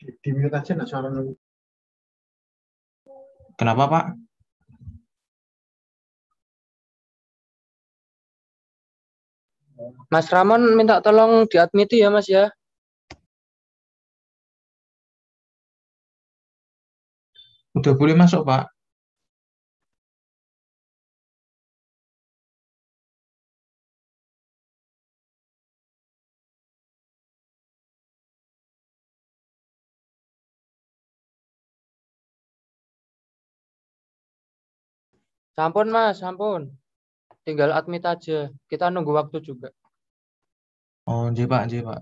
Di, mute aja suara lu. Kenapa, Pak? Mas Ramon minta tolong diadmiti ya, Mas ya. Udah boleh masuk, Pak. Sampun mas, sampun. Tinggal admit aja. Kita nunggu waktu juga. Oh, nggih Pak, Pak.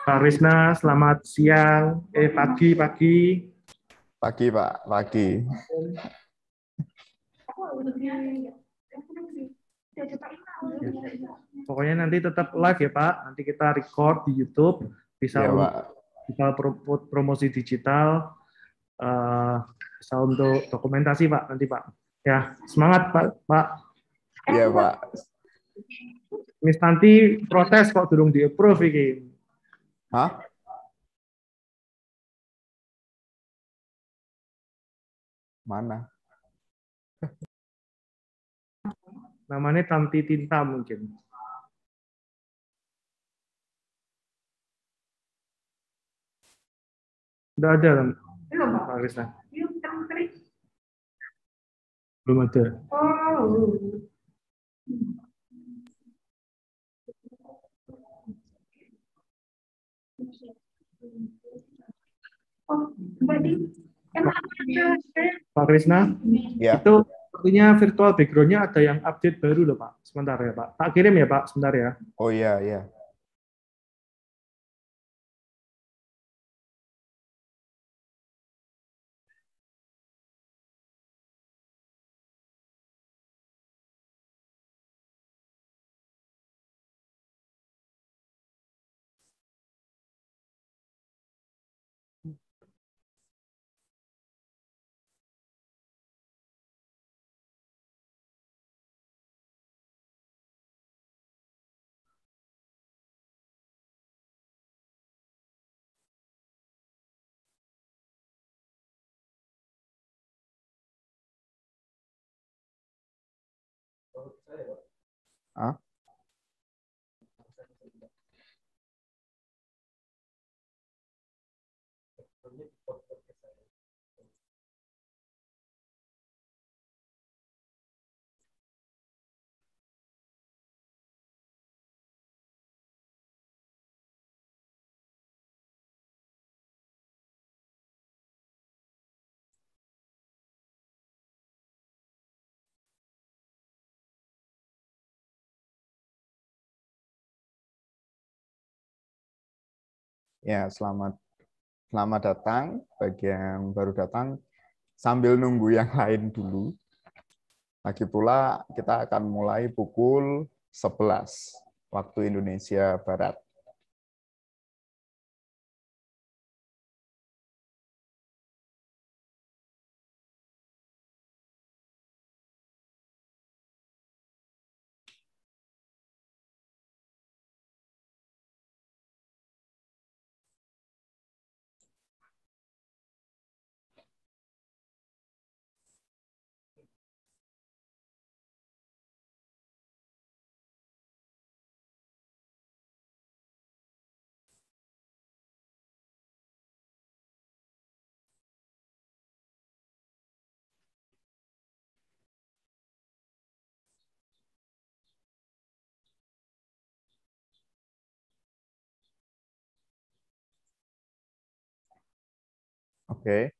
Pak Risna, selamat siang, eh pagi, pagi. Pagi Pak, pagi. Pokoknya nanti tetap live ya Pak, nanti kita record di YouTube, bisa ya, Pak. kita promosi digital, uh, bisa untuk dokumentasi Pak nanti Pak. Ya semangat Pak. Pak. Iya Pak. Miss nanti protes kok durung di approve ini. Hah? Mana? Namanya Tanti Tinta mungkin. Udah ada kan? Belum, Pak Krisna. Belum ada. Oh. Pak Krisna, ya. itu artinya virtual backgroundnya ada yang update baru loh Pak. Sebentar ya Pak. Tak kirim ya Pak, sebentar ya. Oh iya, iya. 啊！Ya, selamat selamat datang bagi yang baru datang sambil nunggu yang lain dulu. Lagi pula kita akan mulai pukul 11 waktu Indonesia Barat. Okay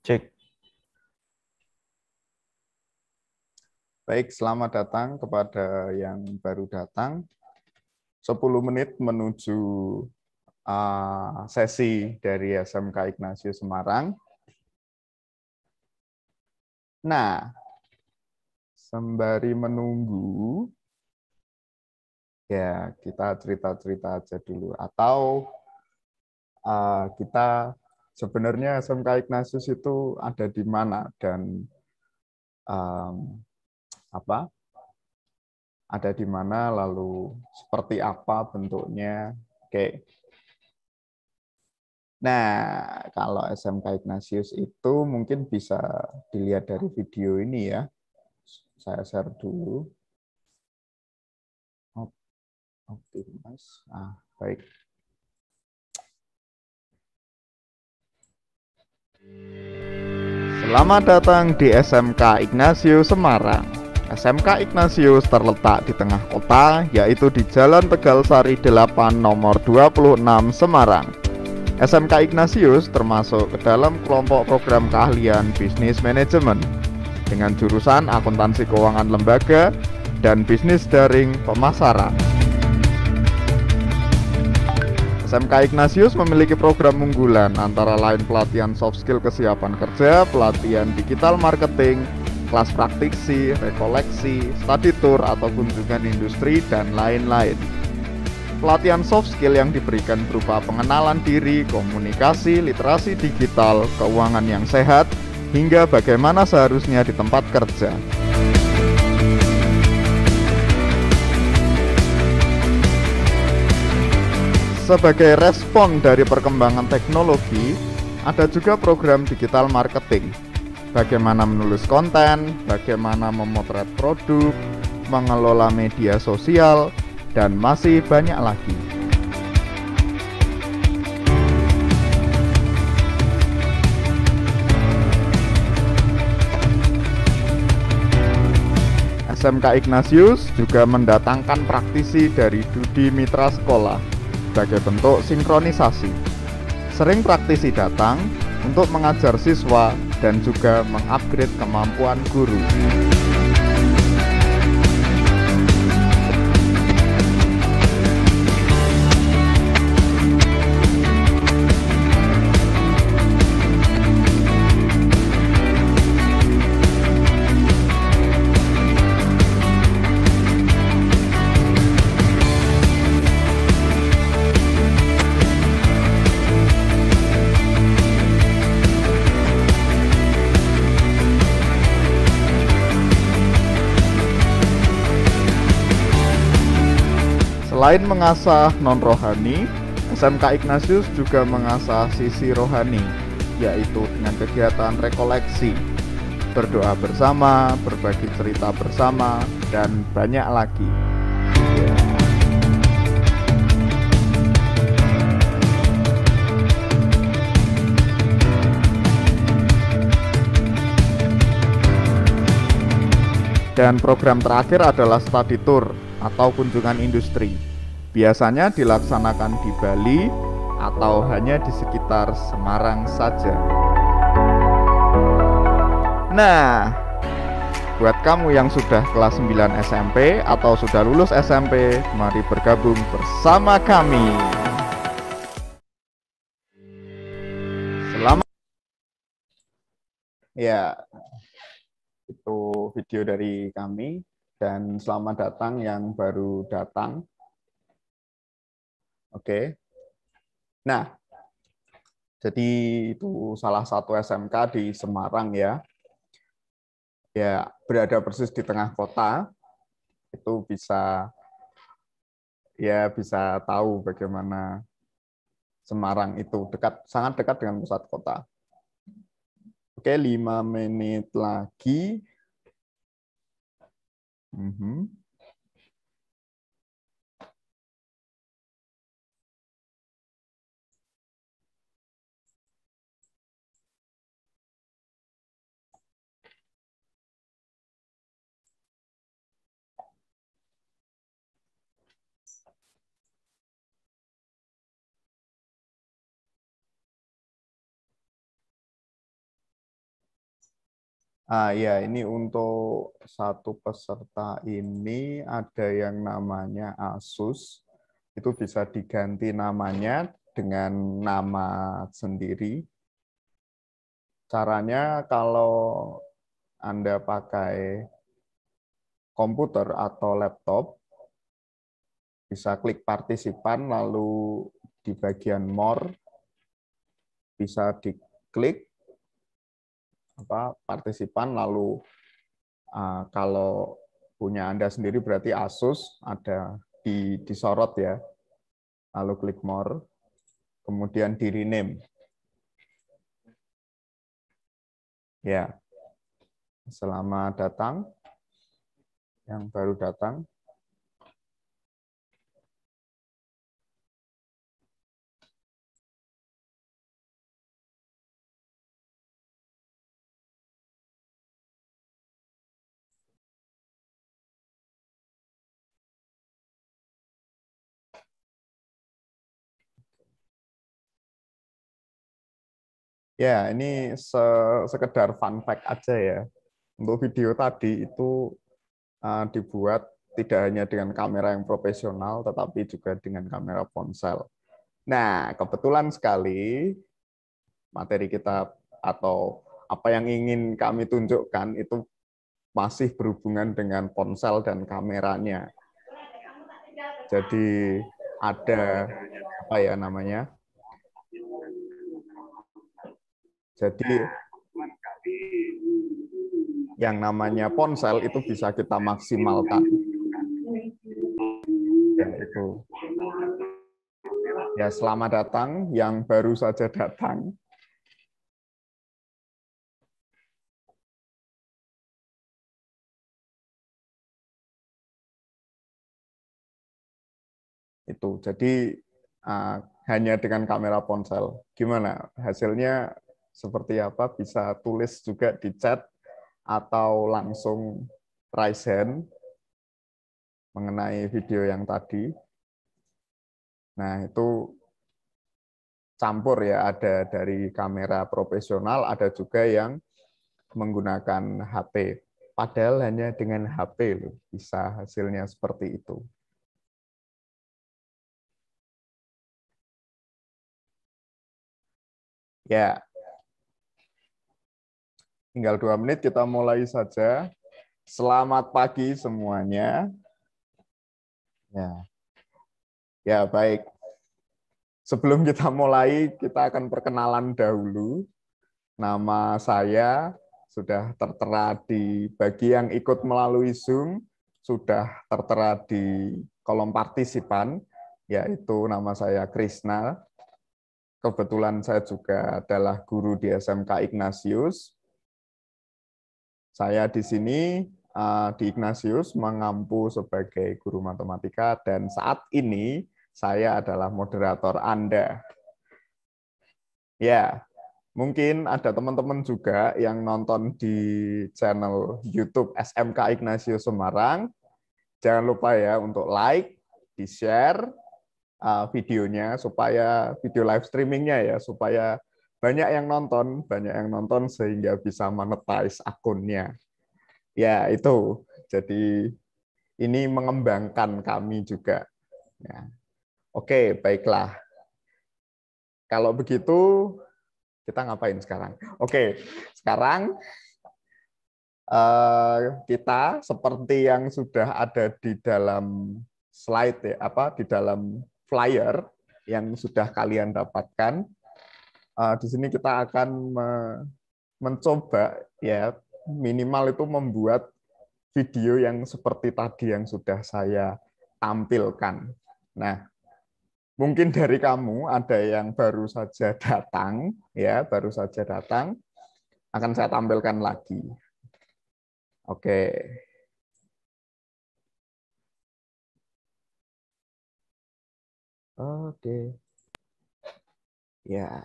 Cek. Baik, selamat datang kepada yang baru datang. 10 menit menuju uh, sesi dari SMK Ignatius Semarang. Nah, sembari menunggu, ya kita cerita-cerita aja dulu. Atau uh, kita sebenarnya SMK Ignatius itu ada di mana dan um, apa ada di mana lalu seperti apa bentuknya oke okay. nah kalau SMK Ignatius itu mungkin bisa dilihat dari video ini ya saya share dulu Optimus. ah baik Selamat datang di SMK Ignatius Semarang. SMK Ignatius terletak di tengah kota, yaitu di Jalan Tegal Sari 8 nomor 26 Semarang. SMK Ignatius termasuk ke dalam kelompok program keahlian bisnis manajemen dengan jurusan akuntansi keuangan lembaga dan bisnis daring pemasaran. SMK Ignatius memiliki program unggulan antara lain pelatihan soft skill kesiapan kerja, pelatihan digital marketing, kelas praktisi, rekoleksi, study tour atau kunjungan industri, dan lain-lain. Pelatihan soft skill yang diberikan berupa pengenalan diri, komunikasi, literasi digital, keuangan yang sehat, hingga bagaimana seharusnya di tempat kerja. Sebagai respon dari perkembangan teknologi, ada juga program digital marketing. Bagaimana menulis konten, bagaimana memotret produk, mengelola media sosial, dan masih banyak lagi. SMK Ignatius juga mendatangkan praktisi dari Dudi Mitra Sekolah sebagai bentuk sinkronisasi. Sering praktisi datang untuk mengajar siswa dan juga mengupgrade kemampuan guru. Selain mengasah non-rohani, SMK Ignatius juga mengasah sisi rohani, yaitu dengan kegiatan rekoleksi, berdoa bersama, berbagi cerita bersama, dan banyak lagi. Dan program terakhir adalah study tour atau kunjungan industri Biasanya dilaksanakan di Bali atau hanya di sekitar Semarang saja. Nah, buat kamu yang sudah kelas 9 SMP atau sudah lulus SMP, mari bergabung bersama kami. Selamat Ya, itu video dari kami dan selamat datang yang baru datang Oke. Nah, jadi itu salah satu SMK di Semarang ya. Ya, berada persis di tengah kota. Itu bisa ya bisa tahu bagaimana Semarang itu dekat sangat dekat dengan pusat kota. Oke, lima menit lagi. Mm -hmm. Ah ya, ini untuk satu peserta ini ada yang namanya Asus. Itu bisa diganti namanya dengan nama sendiri. Caranya kalau Anda pakai komputer atau laptop, bisa klik partisipan lalu di bagian more bisa diklik apa partisipan lalu uh, kalau punya Anda sendiri berarti Asus ada di disorot ya. Lalu klik more. Kemudian di rename. Ya. Selamat datang yang baru datang. Ya, ini se sekedar fun fact aja ya. Untuk video tadi itu uh, dibuat tidak hanya dengan kamera yang profesional, tetapi juga dengan kamera ponsel. Nah, kebetulan sekali materi kita atau apa yang ingin kami tunjukkan itu masih berhubungan dengan ponsel dan kameranya. Jadi ada apa ya namanya? Jadi nah, yang namanya ponsel itu bisa kita maksimalkan. Ya, itu. ya selamat datang yang baru saja datang. Itu jadi uh, hanya dengan kamera ponsel. Gimana hasilnya? seperti apa bisa tulis juga di chat atau langsung raise hand mengenai video yang tadi. Nah, itu campur ya, ada dari kamera profesional, ada juga yang menggunakan HP. Padahal hanya dengan HP loh, bisa hasilnya seperti itu. Ya, Tinggal dua menit kita mulai saja. Selamat pagi semuanya. Ya, ya baik. Sebelum kita mulai, kita akan perkenalan dahulu. Nama saya sudah tertera di bagi yang ikut melalui Zoom, sudah tertera di kolom partisipan, yaitu nama saya Krisna. Kebetulan saya juga adalah guru di SMK Ignatius, saya di sini eh, di Ignatius mengampu sebagai guru matematika dan saat ini saya adalah moderator Anda. Ya, mungkin ada teman-teman juga yang nonton di channel YouTube SMK Ignatius Semarang. Jangan lupa ya untuk like, di-share eh, videonya supaya video live streamingnya ya supaya banyak yang nonton, banyak yang nonton sehingga bisa monetize akunnya. Ya, itu. Jadi ini mengembangkan kami juga. Ya. Oke, baiklah. Kalau begitu, kita ngapain sekarang? Oke, sekarang eh, kita seperti yang sudah ada di dalam slide ya, apa di dalam flyer yang sudah kalian dapatkan uh, di sini kita akan me mencoba ya minimal itu membuat video yang seperti tadi yang sudah saya tampilkan. Nah, mungkin dari kamu ada yang baru saja datang ya, baru saja datang akan saya tampilkan lagi. Oke. Oke. Ya.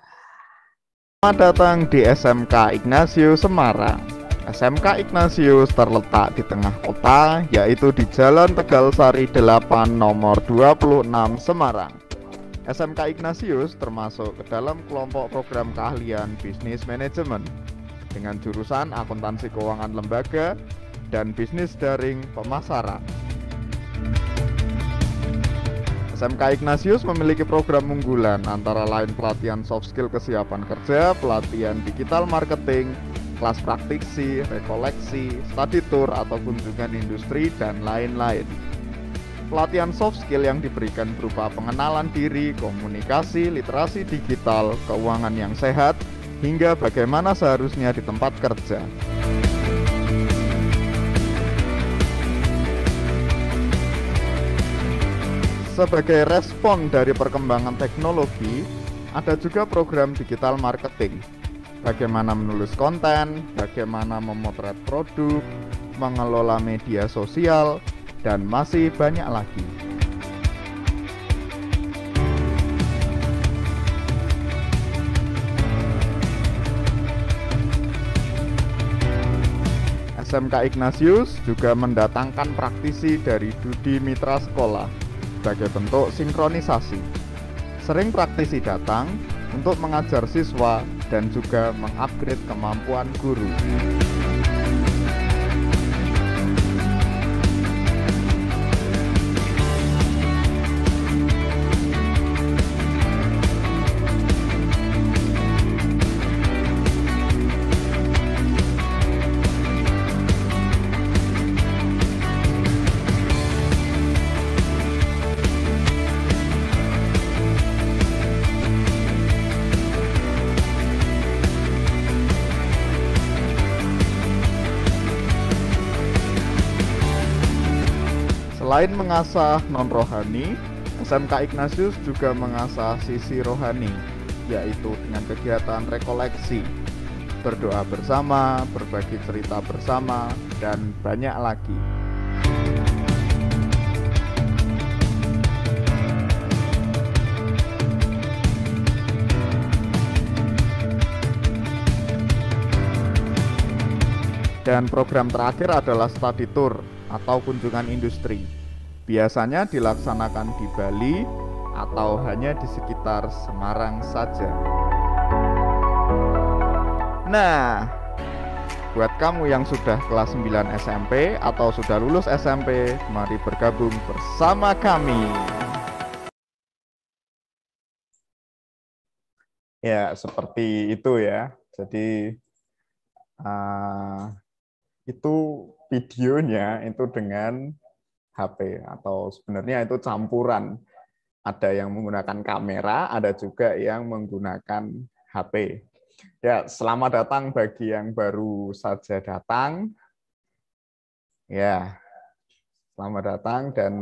Selamat datang di SMK Ignatius Semarang. SMK Ignatius terletak di tengah kota, yaitu di Jalan Tegal Sari 8 nomor 26 Semarang. SMK Ignatius termasuk ke dalam kelompok program keahlian bisnis manajemen dengan jurusan akuntansi keuangan lembaga dan bisnis daring pemasaran. SMK Ignatius memiliki program unggulan antara lain pelatihan soft skill kesiapan kerja, pelatihan digital marketing, kelas praktisi, rekoleksi, study tour atau kunjungan industri, dan lain-lain. Pelatihan soft skill yang diberikan berupa pengenalan diri, komunikasi, literasi digital, keuangan yang sehat, hingga bagaimana seharusnya di tempat kerja. sebagai respon dari perkembangan teknologi, ada juga program digital marketing. Bagaimana menulis konten, bagaimana memotret produk, mengelola media sosial, dan masih banyak lagi. SMK Ignatius juga mendatangkan praktisi dari Dudi Mitra Sekolah sebagai bentuk sinkronisasi. Sering praktisi datang untuk mengajar siswa dan juga mengupgrade kemampuan guru. Selain mengasah non rohani, SMK Ignatius juga mengasah sisi rohani, yaitu dengan kegiatan rekoleksi, berdoa bersama, berbagi cerita bersama, dan banyak lagi. Dan program terakhir adalah study tour atau kunjungan industri Biasanya dilaksanakan di Bali atau hanya di sekitar Semarang saja. Nah, buat kamu yang sudah kelas 9 SMP atau sudah lulus SMP, mari bergabung bersama kami. Ya, seperti itu ya. Jadi uh, itu videonya itu dengan HP atau sebenarnya itu campuran. Ada yang menggunakan kamera, ada juga yang menggunakan HP. Ya, selamat datang bagi yang baru saja datang. Ya, selamat datang dan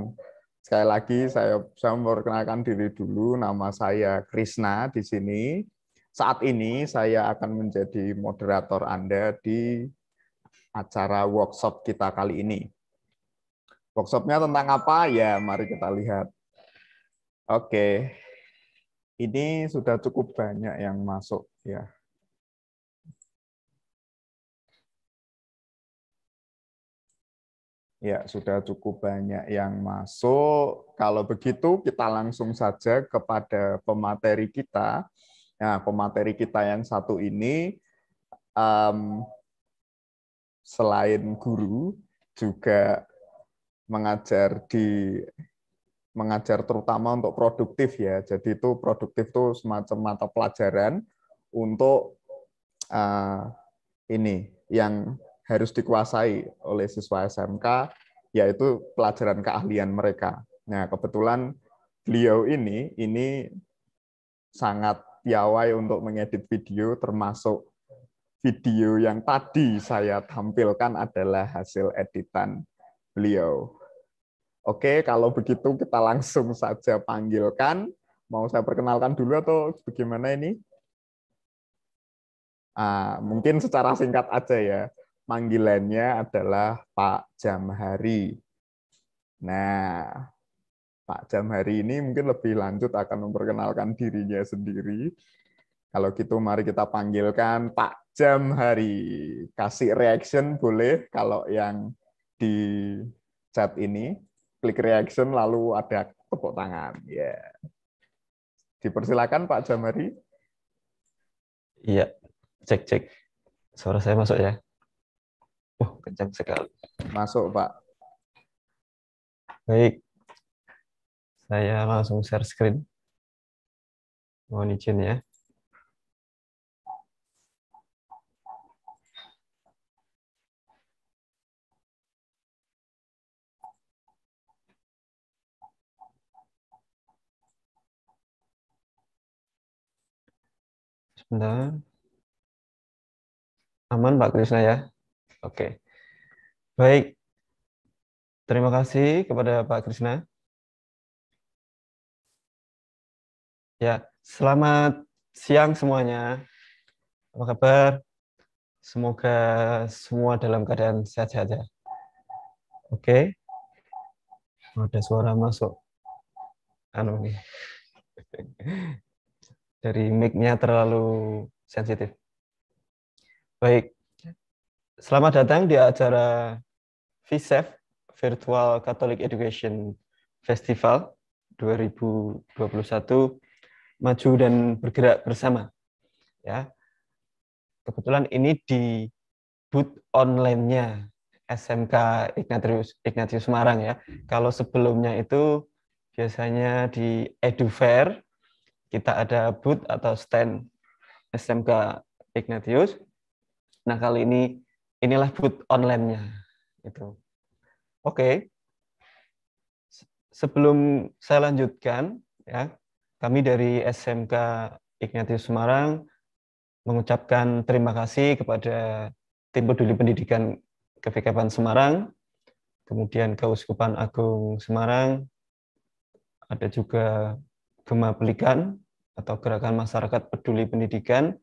sekali lagi saya saya memperkenalkan diri dulu. Nama saya Krishna di sini. Saat ini saya akan menjadi moderator Anda di acara workshop kita kali ini. Workshopnya tentang apa? Ya, mari kita lihat. Oke, ini sudah cukup banyak yang masuk ya. Ya, sudah cukup banyak yang masuk. Kalau begitu, kita langsung saja kepada pemateri kita. Nah, pemateri kita yang satu ini, um, selain guru, juga mengajar di mengajar terutama untuk produktif ya. Jadi itu produktif tuh semacam mata pelajaran untuk uh, ini yang harus dikuasai oleh siswa SMK yaitu pelajaran keahlian mereka. Nah, kebetulan beliau ini ini sangat piawai untuk mengedit video termasuk video yang tadi saya tampilkan adalah hasil editan beliau. Oke, kalau begitu kita langsung saja panggilkan. Mau saya perkenalkan dulu atau bagaimana ini? Ah, mungkin secara singkat aja ya. Panggilannya adalah Pak Jamhari. Nah, Pak Jamhari ini mungkin lebih lanjut akan memperkenalkan dirinya sendiri. Kalau gitu mari kita panggilkan Pak Jamhari. Kasih reaction boleh kalau yang di chat ini, klik reaction lalu ada tepuk tangan. Ya. Yeah. Dipersilakan Pak Jamari. Iya, cek cek. Suara saya masuk ya. Oh, kencang sekali. Masuk, Pak. Baik. Saya langsung share screen. Mohon izin ya. Bentar. Aman Pak Krisna ya? Oke. Baik. Terima kasih kepada Pak Krisna. Ya, selamat siang semuanya. Apa kabar? Semoga semua dalam keadaan sehat saja. Ya? Oke. Ada suara masuk. Anu nih. dari mic-nya terlalu sensitif. Baik, selamat datang di acara VSEF, Virtual Catholic Education Festival 2021, Maju dan Bergerak Bersama. Ya, Kebetulan ini di boot online-nya SMK Ignatius, Ignatius Semarang ya. Kalau sebelumnya itu biasanya di Edu Fair kita ada boot atau stand SMK Ignatius. Nah kali ini inilah boot online-nya itu. Oke. Okay. Sebelum saya lanjutkan ya, kami dari SMK Ignatius Semarang mengucapkan terima kasih kepada tim peduli pendidikan Kevikapan Semarang, kemudian Keuskupan Agung Semarang, ada juga Gema Pelikan atau Gerakan Masyarakat Peduli Pendidikan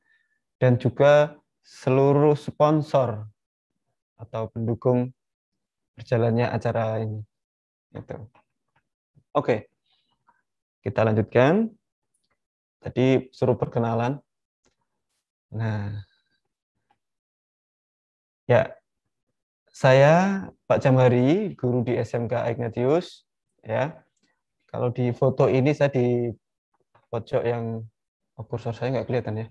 dan juga seluruh sponsor atau pendukung berjalannya acara ini. Itu. Oke, kita lanjutkan. Tadi suruh perkenalan. Nah, ya, saya Pak Jamhari, guru di SMK Ignatius. Ya, kalau di foto ini saya di pojok yang oh, kursor saya nggak kelihatan ya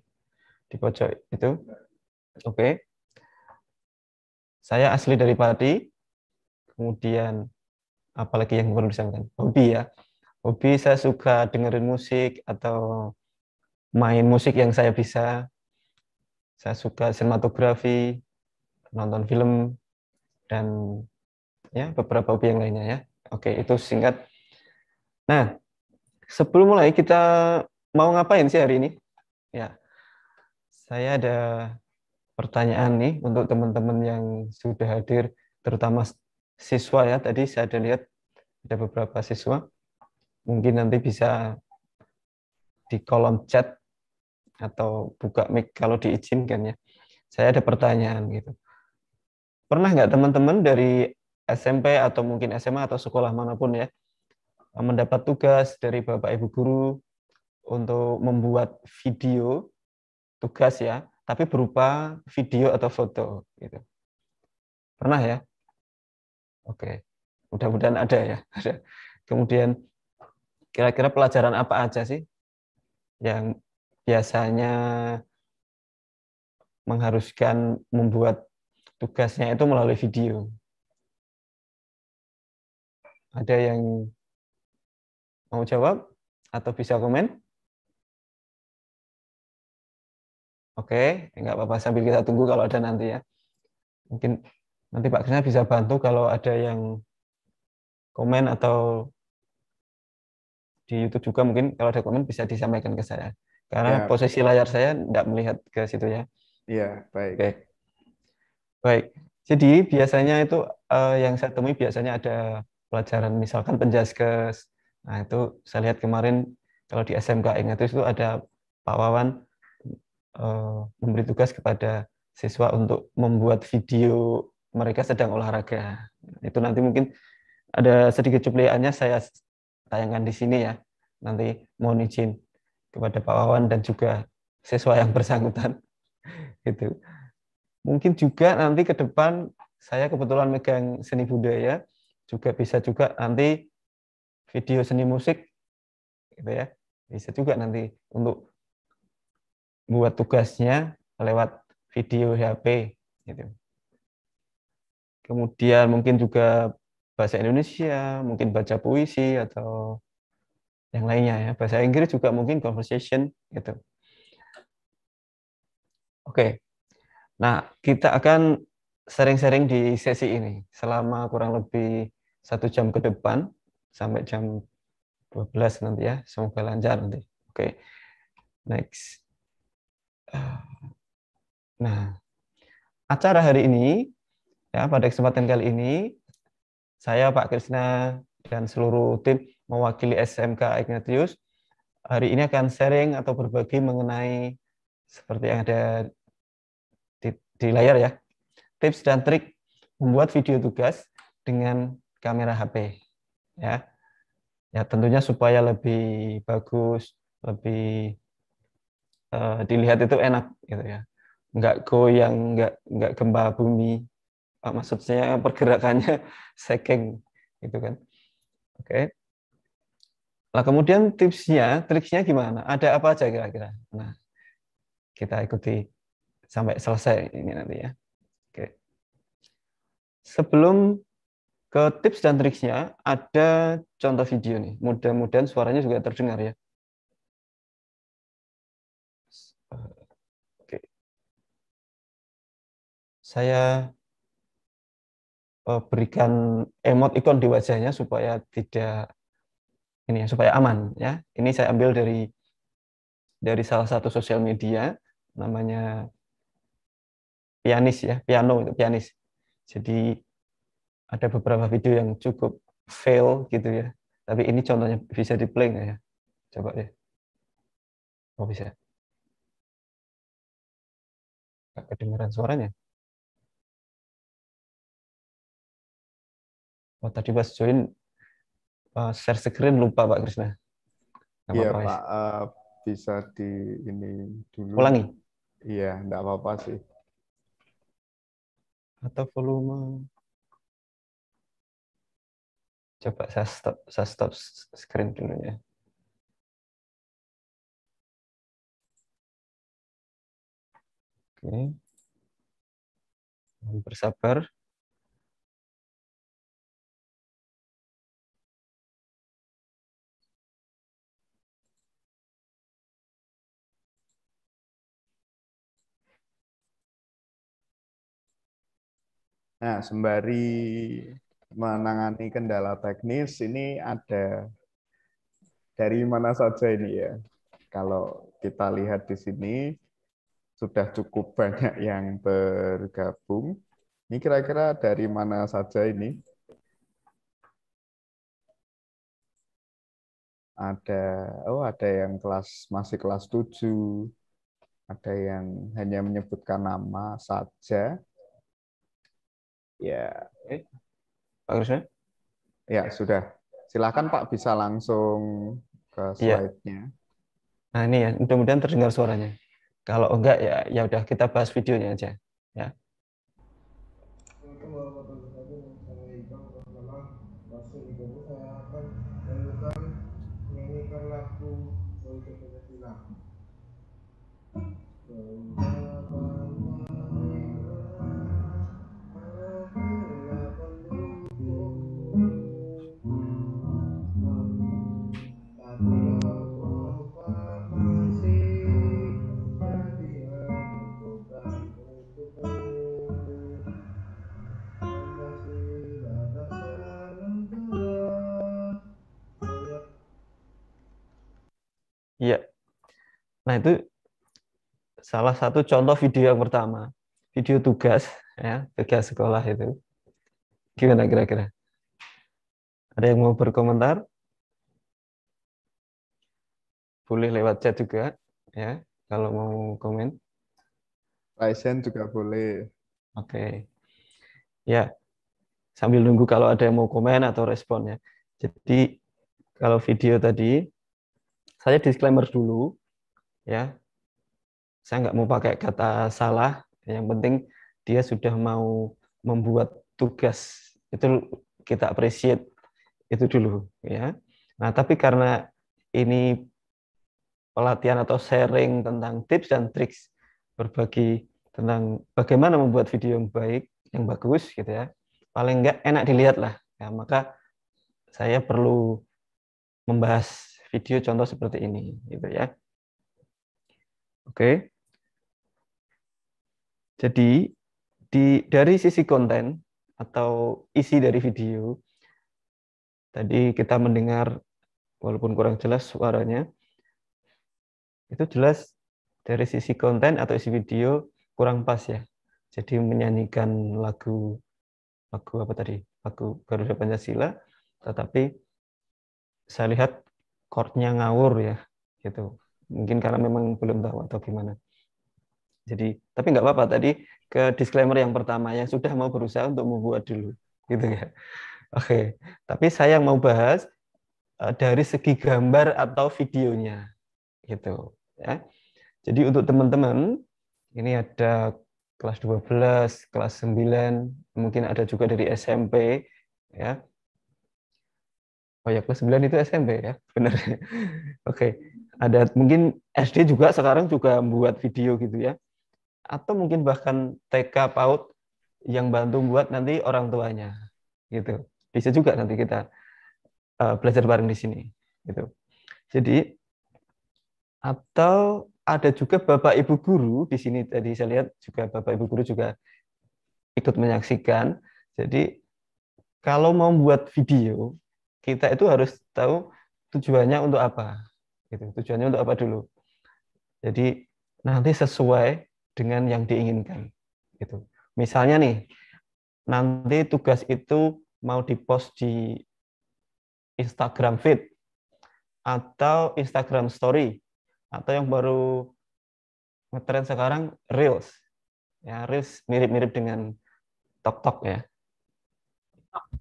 di pojok itu oke okay. saya asli dari Pati kemudian apalagi yang perlu disampaikan hobi ya hobi saya suka dengerin musik atau main musik yang saya bisa saya suka sinematografi nonton film dan ya beberapa hobi yang lainnya ya oke itu singkat nah sebelum mulai kita mau ngapain sih hari ini? Ya, saya ada pertanyaan nih untuk teman-teman yang sudah hadir, terutama siswa ya. Tadi saya ada lihat ada beberapa siswa. Mungkin nanti bisa di kolom chat atau buka mic kalau diizinkan ya. Saya ada pertanyaan gitu. Pernah nggak teman-teman dari SMP atau mungkin SMA atau sekolah manapun ya, mendapat tugas dari Bapak Ibu guru untuk membuat video tugas ya, tapi berupa video atau foto gitu. Pernah ya? Oke. Mudah-mudahan ada ya. Kemudian kira-kira pelajaran apa aja sih yang biasanya mengharuskan membuat tugasnya itu melalui video? Ada yang Mau jawab atau bisa komen? Oke, nggak apa-apa sambil kita tunggu kalau ada nanti ya. Mungkin nanti Pak Krisna bisa bantu kalau ada yang komen atau di YouTube juga mungkin kalau ada komen bisa disampaikan ke saya. Karena ya. posisi layar saya tidak melihat ke situ ya. Iya, baik. Oke. Baik. Jadi biasanya itu uh, yang saya temui biasanya ada pelajaran misalkan penjaskes, Nah itu saya lihat kemarin kalau di SMK Ingatus itu ada Pak Wawan eh, memberi tugas kepada siswa untuk membuat video mereka sedang olahraga. Itu nanti mungkin ada sedikit cuplikannya saya tayangkan di sini ya. Nanti mohon izin kepada Pak Wawan dan juga siswa yang bersangkutan. Gitu. Mungkin juga nanti ke depan saya kebetulan megang seni budaya juga bisa juga nanti video seni musik gitu ya bisa juga nanti untuk buat tugasnya lewat video HP gitu. Kemudian mungkin juga bahasa Indonesia, mungkin baca puisi atau yang lainnya ya. Bahasa Inggris juga mungkin conversation gitu. Oke. Nah, kita akan sering-sering di sesi ini selama kurang lebih satu jam ke depan sampai jam 12 nanti ya. Semoga lancar nanti. Oke. Okay. Next. Eh, nah, acara hari ini ya pada kesempatan kali ini saya Pak Krisna dan seluruh tim mewakili SMK Ignatius hari ini akan sharing atau berbagi mengenai seperti yang ada di, di layar ya tips dan trik membuat video tugas dengan kamera HP ya ya tentunya supaya lebih bagus lebih uh, dilihat itu enak gitu ya nggak goyang nggak nggak gempa bumi uh, maksudnya pergerakannya seking gitu kan oke okay. Nah, kemudian tipsnya, triknya gimana? Ada apa aja kira-kira? Nah, kita ikuti sampai selesai ini nanti ya. Oke. Sebelum ke tips dan triksnya ada contoh video nih. Mudah-mudahan suaranya juga terdengar ya. Oke. Saya eh, berikan emot ikon di wajahnya supaya tidak ini ya, supaya aman ya. Ini saya ambil dari dari salah satu sosial media namanya pianis ya, piano itu pianis. Jadi ada beberapa video yang cukup fail gitu ya. Tapi ini contohnya bisa di play nggak ya? Coba deh. Oh bisa. Gak kedengeran suaranya. Oh tadi pas join eh, share screen lupa Pak Krisna. Iya Pak, uh, bisa di ini dulu. Ulangi. Iya, enggak apa-apa sih. Atau volume Coba saya stop, saya stop screen dulu ya. Oke. Bersabar. Nah, sembari menangani kendala teknis ini ada dari mana saja ini ya. Kalau kita lihat di sini sudah cukup banyak yang bergabung. Ini kira-kira dari mana saja ini? Ada oh ada yang kelas masih kelas 7. Ada yang hanya menyebutkan nama saja. Ya, Pak Krisna? Ya, sudah. Silahkan Pak bisa langsung ke iya. slide-nya. Ya. Nah, ini ya, mudah-mudahan terdengar suaranya. Kalau enggak ya ya udah kita bahas videonya aja, ya. Nah, itu salah satu contoh video yang pertama. Video tugas, ya, tugas sekolah itu. Gimana kira-kira? Ada yang mau berkomentar? Boleh lewat chat juga, ya, kalau mau komen. Raisen juga boleh. Oke. Okay. Ya, sambil nunggu kalau ada yang mau komen atau respon ya Jadi, kalau video tadi, saya disclaimer dulu, ya saya nggak mau pakai kata salah yang penting dia sudah mau membuat tugas itu kita appreciate itu dulu ya nah tapi karena ini pelatihan atau sharing tentang tips dan triks berbagi tentang bagaimana membuat video yang baik yang bagus gitu ya paling nggak enak dilihat lah ya, maka saya perlu membahas video contoh seperti ini gitu ya Oke. Jadi di dari sisi konten atau isi dari video tadi kita mendengar walaupun kurang jelas suaranya itu jelas dari sisi konten atau isi video kurang pas ya. Jadi menyanyikan lagu lagu apa tadi? Lagu Garuda Pancasila tetapi saya lihat chordnya ngawur ya gitu. Mungkin karena memang belum tahu atau gimana. Jadi, tapi nggak apa-apa tadi ke disclaimer yang pertama yang sudah mau berusaha untuk membuat dulu, gitu ya. Oke, tapi saya yang mau bahas eh, dari segi gambar atau videonya, gitu ya. Jadi untuk teman-teman, ini ada kelas 12, kelas 9, mungkin ada juga dari SMP ya. Oh ya, kelas 9 itu SMP ya, benar. Oke ada mungkin SD juga sekarang juga membuat video gitu ya atau mungkin bahkan TK PAUD yang bantu buat nanti orang tuanya gitu bisa juga nanti kita uh, belajar bareng di sini gitu jadi atau ada juga bapak ibu guru di sini tadi saya lihat juga bapak ibu guru juga ikut menyaksikan jadi kalau mau buat video kita itu harus tahu tujuannya untuk apa Gitu. Tujuannya untuk apa dulu? Jadi nanti sesuai dengan yang diinginkan. Gitu. Misalnya nih, nanti tugas itu mau dipost di Instagram feed atau Instagram story atau yang baru ngetren sekarang Reels. Ya, Reels mirip-mirip dengan TikTok ya.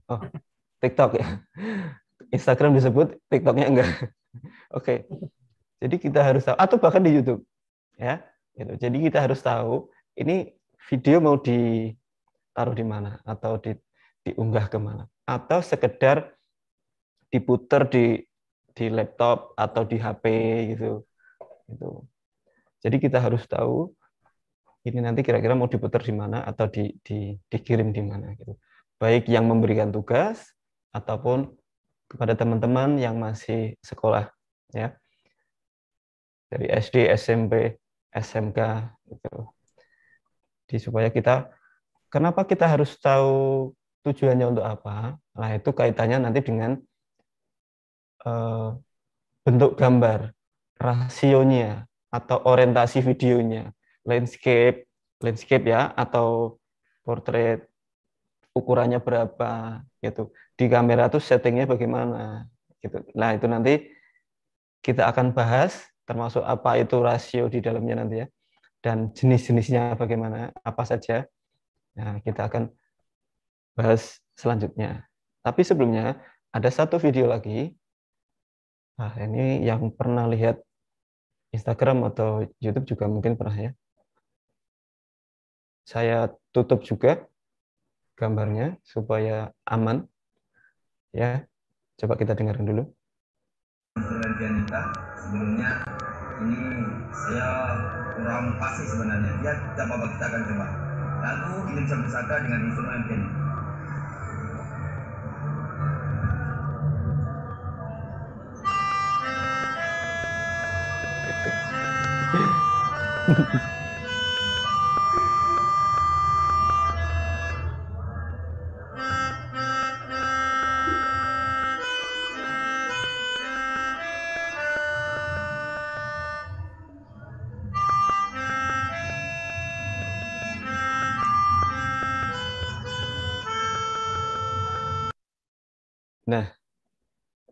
Oh, TikTok ya. Instagram disebut, TikToknya enggak. Oke. Okay. Jadi kita harus tahu atau bahkan di YouTube ya. Gitu. Jadi kita harus tahu ini video mau ditaruh di mana atau di diunggah mana atau sekedar diputer di di laptop atau di HP gitu gitu jadi kita harus tahu ini nanti kira-kira mau diputar di mana atau di, di dikirim di mana gitu baik yang memberikan tugas ataupun kepada teman-teman yang masih sekolah ya dari SD, SMP, SMK itu. di supaya kita kenapa kita harus tahu tujuannya untuk apa? Nah, itu kaitannya nanti dengan uh, bentuk gambar, rasionya atau orientasi videonya, landscape, landscape ya atau portrait ukurannya berapa gitu di kamera tuh settingnya bagaimana gitu. Nah itu nanti kita akan bahas termasuk apa itu rasio di dalamnya nanti ya dan jenis-jenisnya bagaimana apa saja. Nah kita akan bahas selanjutnya. Tapi sebelumnya ada satu video lagi. Nah ini yang pernah lihat Instagram atau YouTube juga mungkin pernah ya. Saya tutup juga gambarnya supaya aman. Ya, coba kita dengarkan dulu. Dianita, sebelumnya ini saya kurang pasti sebenarnya. Ya, tidak apa-apa kita akan coba. Lagu Indonesia Pusaka dengan instrumen piano. Thank you.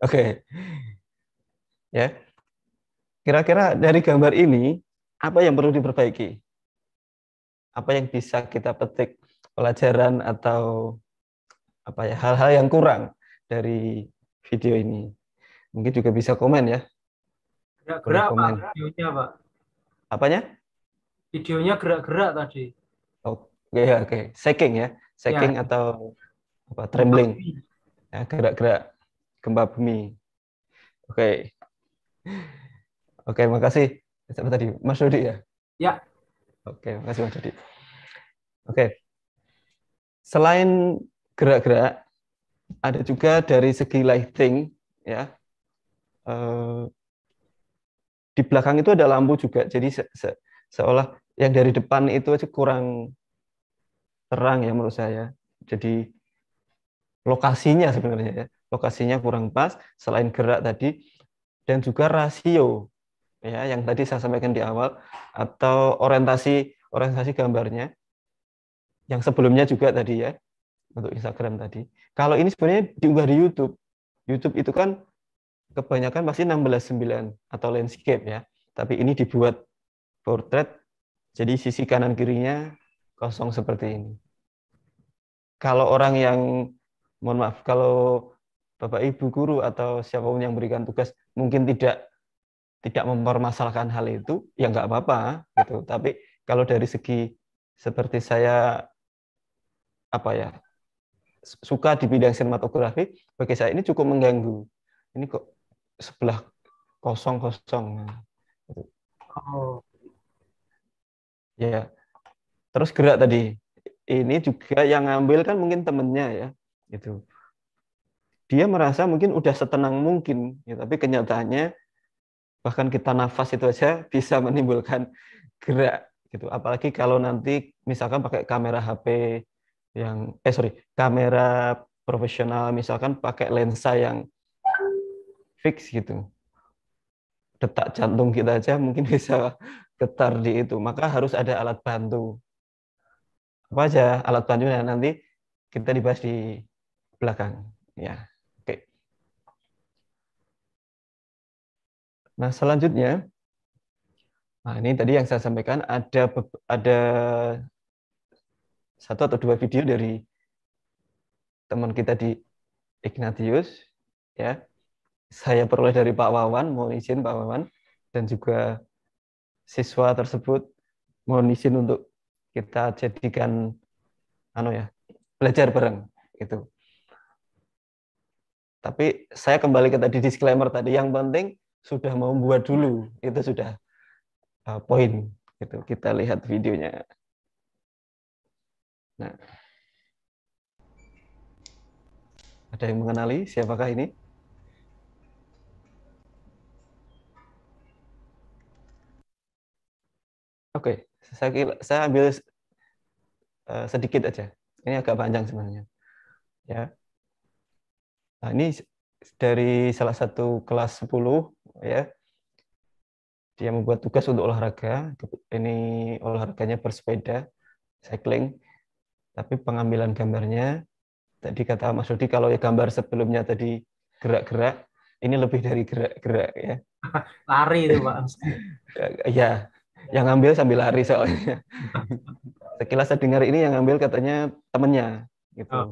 Oke. Ya. Kira-kira dari gambar ini apa yang perlu diperbaiki? Apa yang bisa kita petik pelajaran atau apa ya hal-hal yang kurang dari video ini? Mungkin juga bisa komen ya. Gerak-gerak Pak, videonya Pak. Apanya? Videonya gerak-gerak tadi. Oke, okay, oke. Okay. Shaking ya. Shaking ya. atau apa trembling. Ya, gerak-gerak gempa bumi. Oke. Okay. Oke, okay, makasih. Siapa tadi? Mas Dodi ya? Ya. Oke, okay, makasih Mas Dodi. Oke. Okay. Selain gerak-gerak, ada juga dari segi lighting ya. Eh, di belakang itu ada lampu juga. Jadi se se seolah yang dari depan itu aja kurang terang ya menurut saya. Jadi lokasinya sebenarnya ya lokasinya kurang pas selain gerak tadi dan juga rasio ya yang tadi saya sampaikan di awal atau orientasi orientasi gambarnya yang sebelumnya juga tadi ya untuk Instagram tadi. Kalau ini sebenarnya diunggah di YouTube. YouTube itu kan kebanyakan pasti 16:9 atau landscape ya. Tapi ini dibuat portrait jadi sisi kanan kirinya kosong seperti ini. Kalau orang yang mohon maaf kalau Bapak Ibu guru atau siapapun yang berikan tugas mungkin tidak tidak mempermasalahkan hal itu, ya nggak apa-apa gitu. Tapi kalau dari segi seperti saya apa ya suka di bidang sinematografi, bagi saya ini cukup mengganggu. Ini kok sebelah kosong kosong. Gitu. Oh. Ya. Terus gerak tadi. Ini juga yang ngambil kan mungkin temennya ya, gitu dia merasa mungkin udah setenang mungkin ya tapi kenyataannya bahkan kita nafas itu aja bisa menimbulkan gerak gitu apalagi kalau nanti misalkan pakai kamera HP yang eh sorry kamera profesional misalkan pakai lensa yang fix gitu detak jantung kita aja mungkin bisa getar di itu maka harus ada alat bantu apa aja alat bantunya nanti kita dibahas di belakang ya Nah, selanjutnya, nah ini tadi yang saya sampaikan ada ada satu atau dua video dari teman kita di Ignatius, ya. Saya peroleh dari Pak Wawan, mohon izin Pak Wawan, dan juga siswa tersebut mohon izin untuk kita jadikan anu ya belajar bareng gitu tapi saya kembali ke tadi disclaimer tadi yang penting sudah mau buat dulu itu sudah uh, poin gitu kita lihat videonya nah ada yang mengenali siapakah ini Oke, okay. saya saya ambil uh, sedikit aja. Ini agak panjang sebenarnya. Ya. Nah, ini dari salah satu kelas 10 ya dia membuat tugas untuk olahraga ini olahraganya bersepeda cycling tapi pengambilan gambarnya tadi kata Mas Rudi kalau ya gambar sebelumnya tadi gerak-gerak ini lebih dari gerak-gerak ya lari itu Pak ya yang ngambil sambil lari soalnya sekilas saya dengar ini yang ngambil katanya temennya gitu oh.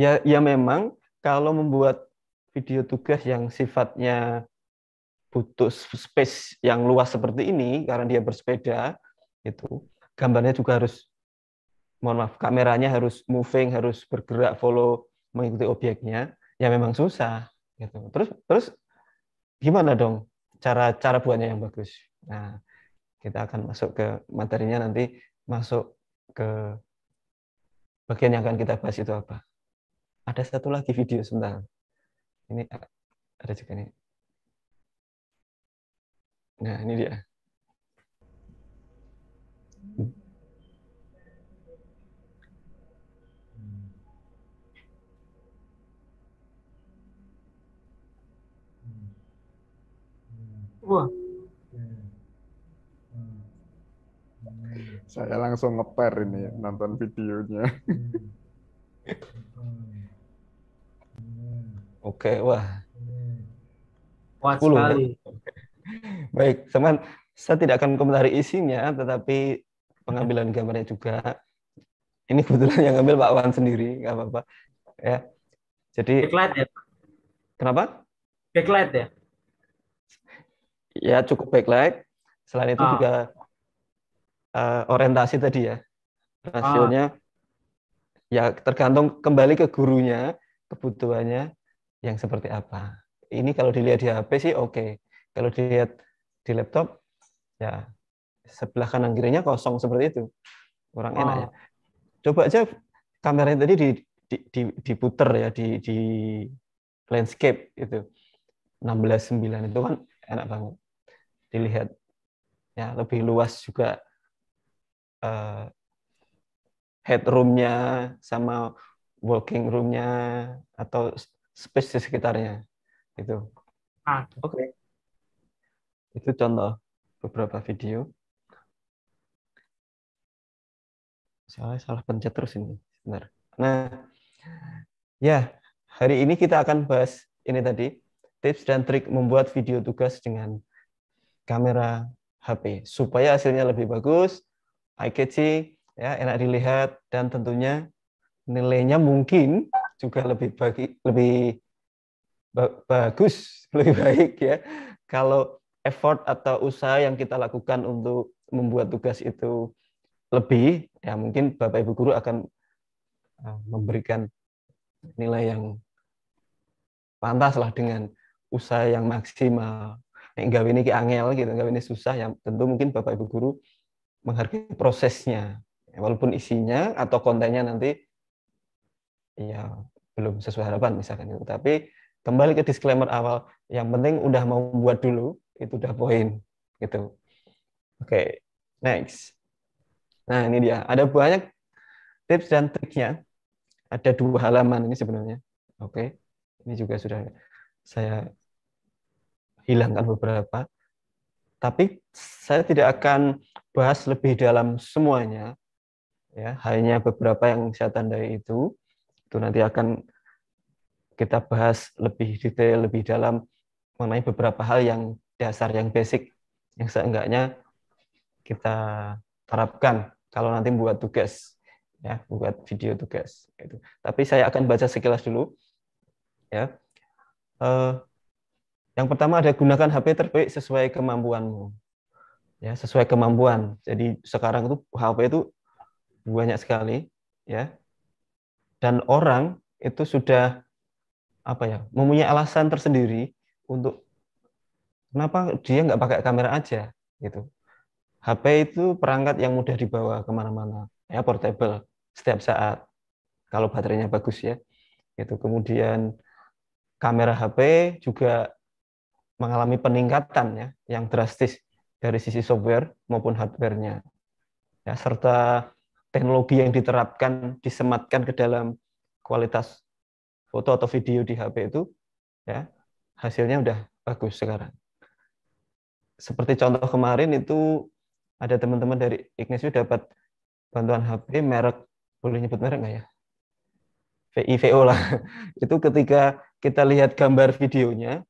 ya ya memang kalau membuat video tugas yang sifatnya butuh space yang luas seperti ini karena dia bersepeda itu gambarnya juga harus mohon maaf kameranya harus moving harus bergerak follow mengikuti objeknya ya memang susah gitu terus terus gimana dong cara cara buatnya yang bagus nah kita akan masuk ke materinya nanti masuk ke bagian yang akan kita bahas itu apa ada satu lagi video sebentar ini eh, ada juga nih nah ini dia Wah. Saya langsung ngeper ini nonton videonya. Oke, wah. Hmm. Kuat sekali. Ya? Baik, teman. Saya tidak akan komentari isinya, tetapi pengambilan gambarnya juga. Ini kebetulan yang ngambil Pak Wan sendiri, nggak apa-apa. Ya. Jadi backlight ya. Kenapa? Backlight ya. Ya cukup backlight. Selain itu ah. juga uh, orientasi tadi ya. Rasionya ah. ya tergantung kembali ke gurunya, kebutuhannya yang seperti apa. Ini kalau dilihat di HP sih oke. Okay. Kalau dilihat di laptop ya sebelah kanan kirinya kosong seperti itu. Kurang enak ya. Coba aja kameranya tadi di, di, di diputer ya di di landscape itu. 16.9 itu kan enak banget. Dilihat ya lebih luas juga uh, headroomnya sama working roomnya atau space di sekitarnya itu ah. oke okay. itu contoh beberapa video salah salah pencet terus ini benar nah ya hari ini kita akan bahas ini tadi tips dan trik membuat video tugas dengan kamera HP supaya hasilnya lebih bagus eye catching ya enak dilihat dan tentunya nilainya mungkin juga lebih bagi lebih ba bagus, lebih baik ya kalau effort atau usaha yang kita lakukan untuk membuat tugas itu lebih, ya mungkin Bapak Ibu guru akan eh, memberikan nilai yang pantas lah dengan usaha yang maksimal. Enggak ini ke angel gitu, enggak ini susah ya tentu mungkin Bapak Ibu guru menghargai prosesnya. Walaupun isinya atau kontennya nanti ya belum sesuai harapan misalkan itu. Tapi kembali ke disclaimer awal, yang penting udah mau buat dulu itu udah poin gitu. Oke, okay, next. Nah ini dia, ada banyak tips dan triknya. Ada dua halaman ini sebenarnya. Oke, okay. ini juga sudah saya hilangkan beberapa. Tapi saya tidak akan bahas lebih dalam semuanya. Ya, hanya beberapa yang saya tandai itu itu nanti akan kita bahas lebih detail, lebih dalam mengenai beberapa hal yang dasar, yang basic, yang seenggaknya kita terapkan kalau nanti buat tugas, ya, buat video tugas. Gitu. Tapi saya akan baca sekilas dulu. Ya, uh, yang pertama ada gunakan HP terbaik sesuai kemampuanmu, ya, sesuai kemampuan. Jadi sekarang itu HP itu banyak sekali, ya, dan orang itu sudah apa ya mempunyai alasan tersendiri untuk kenapa dia nggak pakai kamera aja gitu HP itu perangkat yang mudah dibawa kemana-mana ya portable setiap saat kalau baterainya bagus ya gitu kemudian kamera HP juga mengalami peningkatan ya yang drastis dari sisi software maupun hardwarenya ya serta teknologi yang diterapkan disematkan ke dalam kualitas foto atau video di HP itu ya hasilnya udah bagus sekarang. Seperti contoh kemarin itu ada teman-teman dari Ignasius dapat bantuan HP merek boleh nyebut merek nggak ya? VIVO lah. itu ketika kita lihat gambar videonya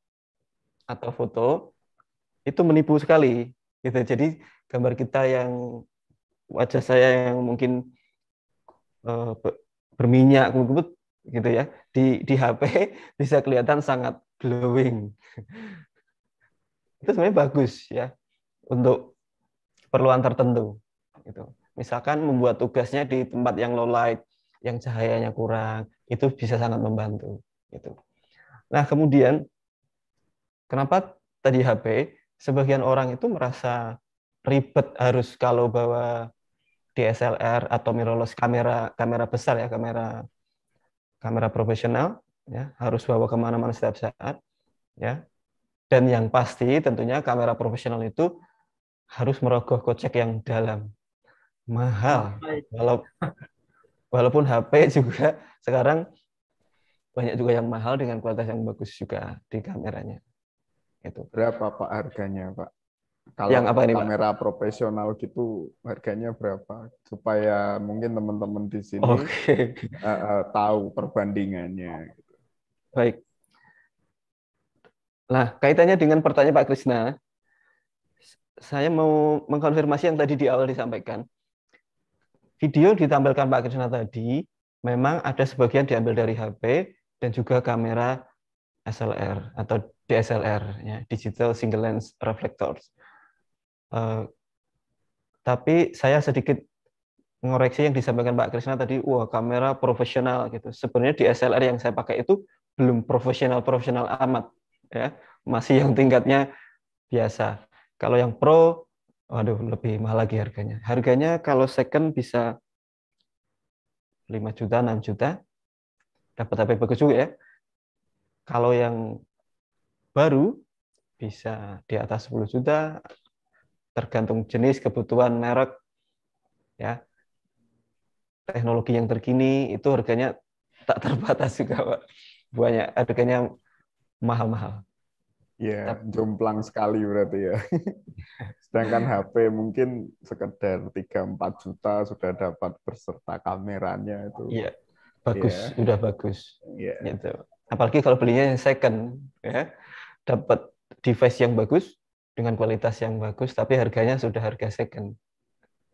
atau foto itu menipu sekali gitu. Jadi gambar kita yang wajah saya yang mungkin eh, berminyak kubut gitu ya di di HP bisa kelihatan sangat glowing itu sebenarnya bagus ya untuk perluan tertentu gitu misalkan membuat tugasnya di tempat yang low light yang cahayanya kurang itu bisa sangat membantu gitu nah kemudian kenapa tadi HP sebagian orang itu merasa ribet harus kalau bawa DSLR atau mirrorless kamera kamera besar ya kamera kamera profesional ya harus bawa kemana-mana setiap saat ya dan yang pasti tentunya kamera profesional itu harus merogoh kocek yang dalam mahal walaupun, walaupun HP juga sekarang banyak juga yang mahal dengan kualitas yang bagus juga di kameranya itu berapa pak harganya pak kalau yang apa ini, kamera Pak? profesional gitu harganya berapa supaya mungkin teman-teman di sini okay. uh, eh, uh, eh, tahu perbandingannya. Gitu. Baik. Nah, kaitannya dengan pertanyaan Pak Krisna, saya mau mengkonfirmasi yang tadi di awal disampaikan. Video ditampilkan Pak Krisna tadi memang ada sebagian diambil dari HP dan juga kamera SLR atau DSLR, ya, Digital Single Lens Reflectors. Eh, tapi saya sedikit mengoreksi yang disampaikan Pak Krisna tadi, wah kamera profesional gitu. Sebenarnya di SLR yang saya pakai itu belum profesional profesional amat, ya masih yang tingkatnya biasa. Kalau yang pro, waduh lebih mahal lagi harganya. Harganya kalau second bisa 5 juta, 6 juta, dapat HP bagus juga ya. Kalau yang baru bisa di atas 10 juta, tergantung jenis kebutuhan merek ya teknologi yang terkini itu harganya tak terbatas juga pak banyak harganya mahal-mahal ya jomplang sekali berarti ya sedangkan HP mungkin sekedar 3-4 juta sudah dapat berserta kameranya itu iya bagus yeah. udah bagus yeah. gitu apalagi kalau belinya yang second ya dapat device yang bagus dengan kualitas yang bagus tapi harganya sudah harga second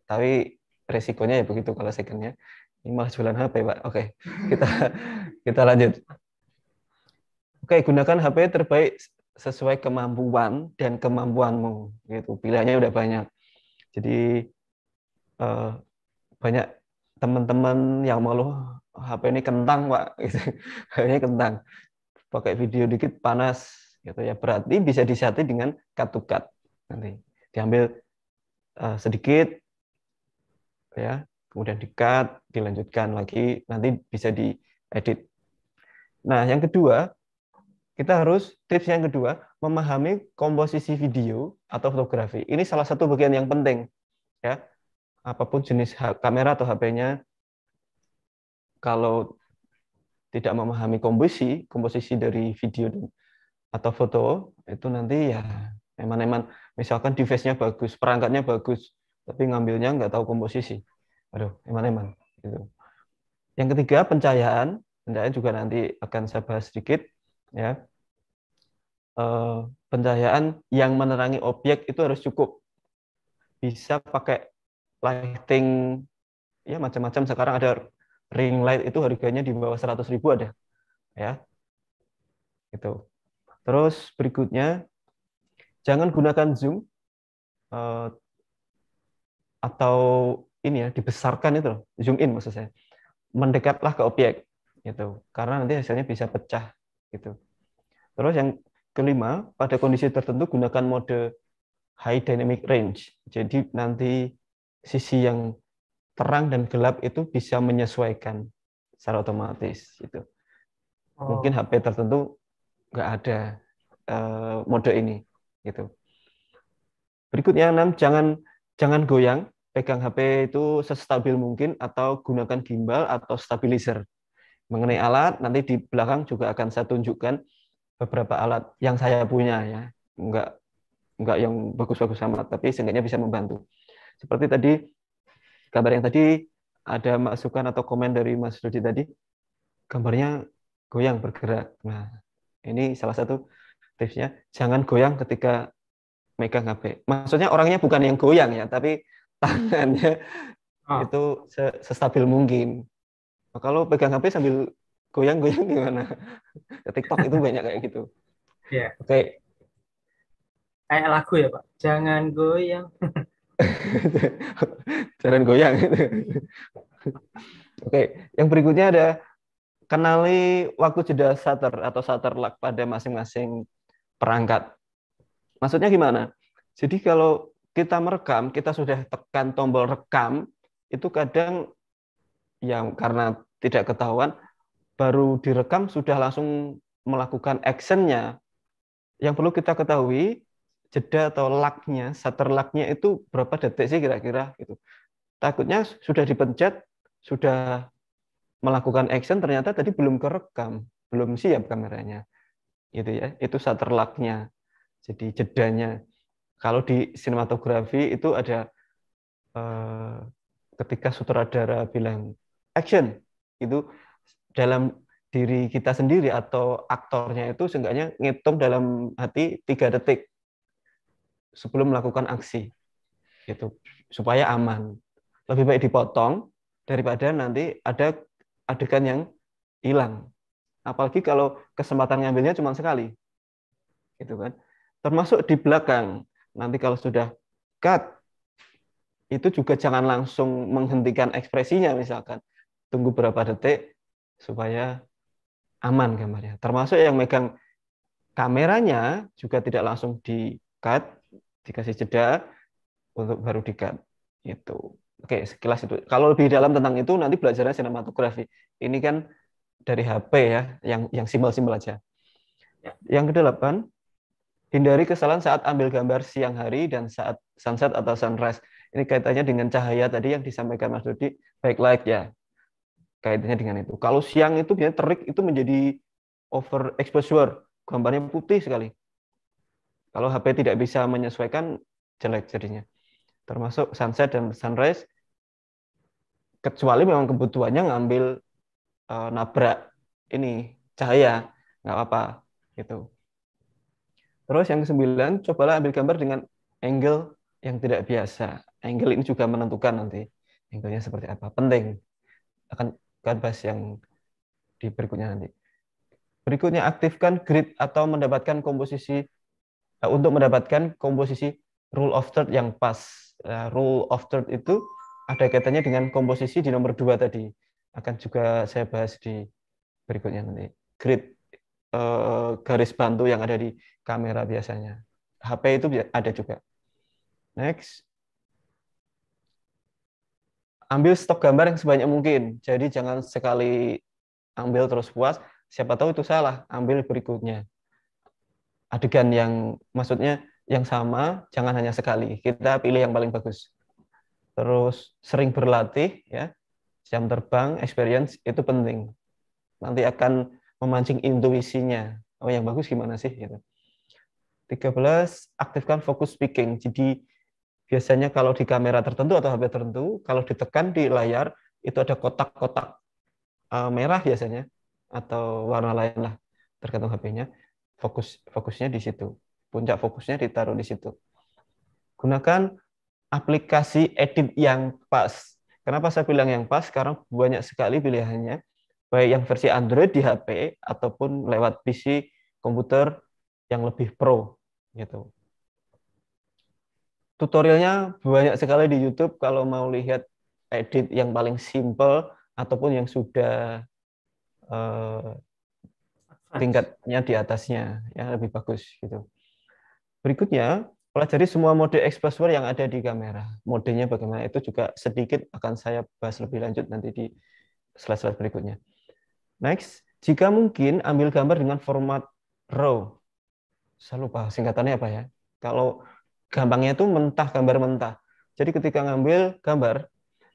tapi resikonya ya begitu kalau secondnya ini malah jualan HP pak oke kita kita lanjut oke gunakan HP terbaik sesuai kemampuan dan kemampuanmu gitu pilihannya udah banyak jadi uh, banyak teman-teman yang malu HP ini kentang pak gitu. HP ini kentang pakai video dikit panas gitu ya berarti bisa disati dengan katukat nanti diambil uh, sedikit ya kemudian dikat dilanjutkan lagi nanti bisa diedit nah yang kedua kita harus tips yang kedua memahami komposisi video atau fotografi ini salah satu bagian yang penting ya apapun jenis kamera atau HP-nya kalau tidak memahami komposisi komposisi dari video atau foto itu nanti ya eman-eman misalkan device-nya bagus, perangkatnya bagus, tapi ngambilnya nggak tahu komposisi. Aduh, eman-eman gitu. Yang ketiga pencahayaan, pencahayaan juga nanti akan saya bahas sedikit ya. Eh, pencahayaan yang menerangi objek itu harus cukup. Bisa pakai lighting ya macam-macam sekarang ada ring light itu harganya di bawah 100.000 ada ya. Itu Terus berikutnya, jangan gunakan Zoom eh, atau ini ya dibesarkan itu loh, zoom in maksud saya. Mendekatlah ke objek gitu. Karena nanti hasilnya bisa pecah gitu. Terus yang kelima, pada kondisi tertentu gunakan mode high dynamic range. Jadi nanti sisi yang terang dan gelap itu bisa menyesuaikan secara otomatis gitu. Oh. Mungkin HP tertentu nggak ada eh, mode ini gitu berikutnya enam jangan jangan goyang pegang HP itu sestabil mungkin atau gunakan gimbal atau stabilizer mengenai alat nanti di belakang juga akan saya tunjukkan beberapa alat yang saya punya ya nggak nggak yang bagus-bagus amat tapi seenggaknya bisa membantu seperti tadi gambar yang tadi ada masukan atau komen dari Mas Rudi tadi gambarnya goyang bergerak nah ini salah satu tipsnya. Jangan goyang ketika megang HP. Maksudnya orangnya bukan yang goyang ya, tapi hmm. tangannya ah. itu sestabil mungkin. Nah, kalau pegang HP sambil goyang-goyang gimana? Ya, TikTok itu banyak kayak gitu. Ya, Yeah. Oke. Okay. Kayak lagu ya, Pak. Jangan goyang. Jangan goyang. Oke, okay. yang berikutnya ada Kenali waktu jeda shutter atau shutter lag pada masing-masing perangkat. Maksudnya gimana? Jadi kalau kita merekam, kita sudah tekan tombol rekam, itu kadang yang karena tidak ketahuan baru direkam sudah langsung melakukan actionnya. Yang perlu kita ketahui jeda atau lock-nya, shutter lock-nya itu berapa detik sih kira-kira gitu. Takutnya sudah dipencet, sudah melakukan action ternyata tadi belum kerekam, belum siap kameranya. Gitu ya. Itu shutter lag-nya. Jadi jedanya. Kalau di sinematografi itu ada eh, ketika sutradara bilang action itu dalam diri kita sendiri atau aktornya itu seenggaknya ngitung dalam hati tiga detik sebelum melakukan aksi itu supaya aman lebih baik dipotong daripada nanti ada adegan yang hilang. Apalagi kalau kesempatan ngambilnya cuma sekali. Gitu kan. Termasuk di belakang. Nanti kalau sudah cut itu juga jangan langsung menghentikan ekspresinya misalkan. Tunggu berapa detik supaya aman gambarnya. Termasuk yang megang kameranya juga tidak langsung di cut, dikasih jeda untuk baru di cut. Itu. Oke, sekilas itu. Kalau lebih dalam tentang itu nanti belajarnya sinematografi. Ini kan dari HP ya, yang yang simbol-simbol aja. Ya. Yang kedelapan, hindari kesalahan saat ambil gambar siang hari dan saat sunset atau sunrise. Ini kaitannya dengan cahaya tadi yang disampaikan Mas Dodi, baik light ya. Kaitannya dengan itu. Kalau siang itu biasanya terik itu menjadi over exposure, gambarnya putih sekali. Kalau HP tidak bisa menyesuaikan jelek jadinya termasuk sunset dan sunrise kecuali memang kebutuhannya ngambil uh, nabrak ini cahaya nggak apa-apa gitu terus yang kesembilan cobalah ambil gambar dengan angle yang tidak biasa angle ini juga menentukan nanti angle-nya seperti apa penting akan akan bahas yang di berikutnya nanti berikutnya aktifkan grid atau mendapatkan komposisi eh, untuk mendapatkan komposisi rule of third yang pas. Uh, rule of third itu ada kaitannya dengan komposisi di nomor dua tadi. Akan juga saya bahas di berikutnya nanti. Grid eh, garis bantu yang ada di kamera biasanya. HP itu ada juga. Next. Ambil stok gambar yang sebanyak mungkin. Jadi jangan sekali ambil terus puas. Siapa tahu itu salah, ambil berikutnya. Adegan yang maksudnya yang sama, jangan hanya sekali. Kita pilih yang paling bagus. Terus sering berlatih ya. Jam terbang, experience itu penting. Nanti akan memancing intuisinya. Oh, yang bagus gimana sih gitu. 13 aktifkan fokus speaking. Jadi biasanya kalau di kamera tertentu atau HP tertentu, kalau ditekan di layar itu ada kotak-kotak e, merah biasanya atau warna lain lah tergantung HP-nya. Fokus fokusnya di situ puncak fokusnya ditaruh di situ. Gunakan aplikasi edit yang pas. Kenapa saya bilang yang pas? Karena banyak sekali pilihannya, baik yang versi Android di HP ataupun lewat PC komputer yang lebih pro gitu. Tutorialnya banyak sekali di YouTube kalau mau lihat edit yang paling simple ataupun yang sudah eh, tingkatnya di atasnya ya lebih bagus gitu. Berikutnya, pelajari semua mode exposure yang ada di kamera. Modenya bagaimana itu juga sedikit akan saya bahas lebih lanjut nanti di slide-slide berikutnya. Next, jika mungkin ambil gambar dengan format RAW. Saya lupa singkatannya apa ya. Kalau gampangnya itu mentah, gambar mentah. Jadi ketika ngambil gambar,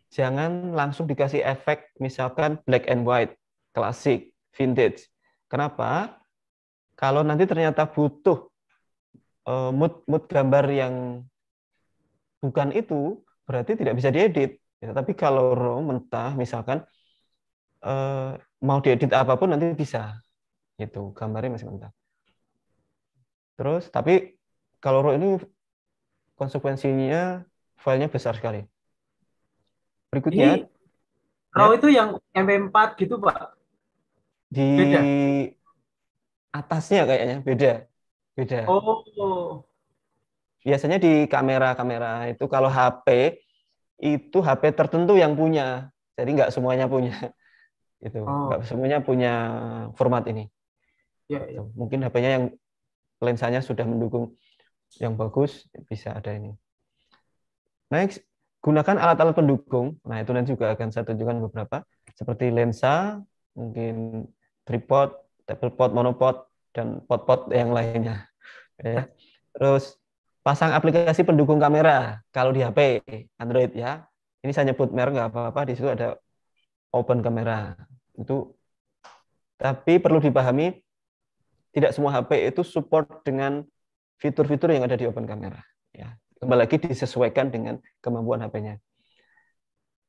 jangan langsung dikasih efek misalkan black and white, klasik, vintage. Kenapa? Kalau nanti ternyata butuh uh, mood mood gambar yang bukan itu berarti tidak bisa diedit. Ya, tapi kalau raw mentah misalkan uh, mau diedit apapun nanti bisa. Itu gambarnya masih mentah. Terus tapi kalau raw ini konsekuensinya filenya besar sekali. Berikutnya Jadi, RAW ya. itu yang MP4 gitu, Pak. Di beda. atasnya kayaknya beda. Beda. Oh. Biasanya di kamera-kamera itu kalau HP itu HP tertentu yang punya. Jadi nggak semuanya punya. Itu oh. nggak semuanya punya format ini. Ya, ya. Gitu. Mungkin HP-nya yang lensanya sudah mendukung yang bagus bisa ada ini. Next, gunakan alat-alat pendukung. Nah, itu nanti juga akan saya tunjukkan beberapa seperti lensa, mungkin tripod, tablepot, monopod dan pot-pot yang lainnya. Ya. Terus pasang aplikasi pendukung kamera kalau di HP Android ya. Ini saya nyebut merek nggak apa-apa. Di situ ada open kamera itu. Tapi perlu dipahami tidak semua HP itu support dengan fitur-fitur yang ada di open kamera. Ya. Kembali lagi disesuaikan dengan kemampuan HP-nya.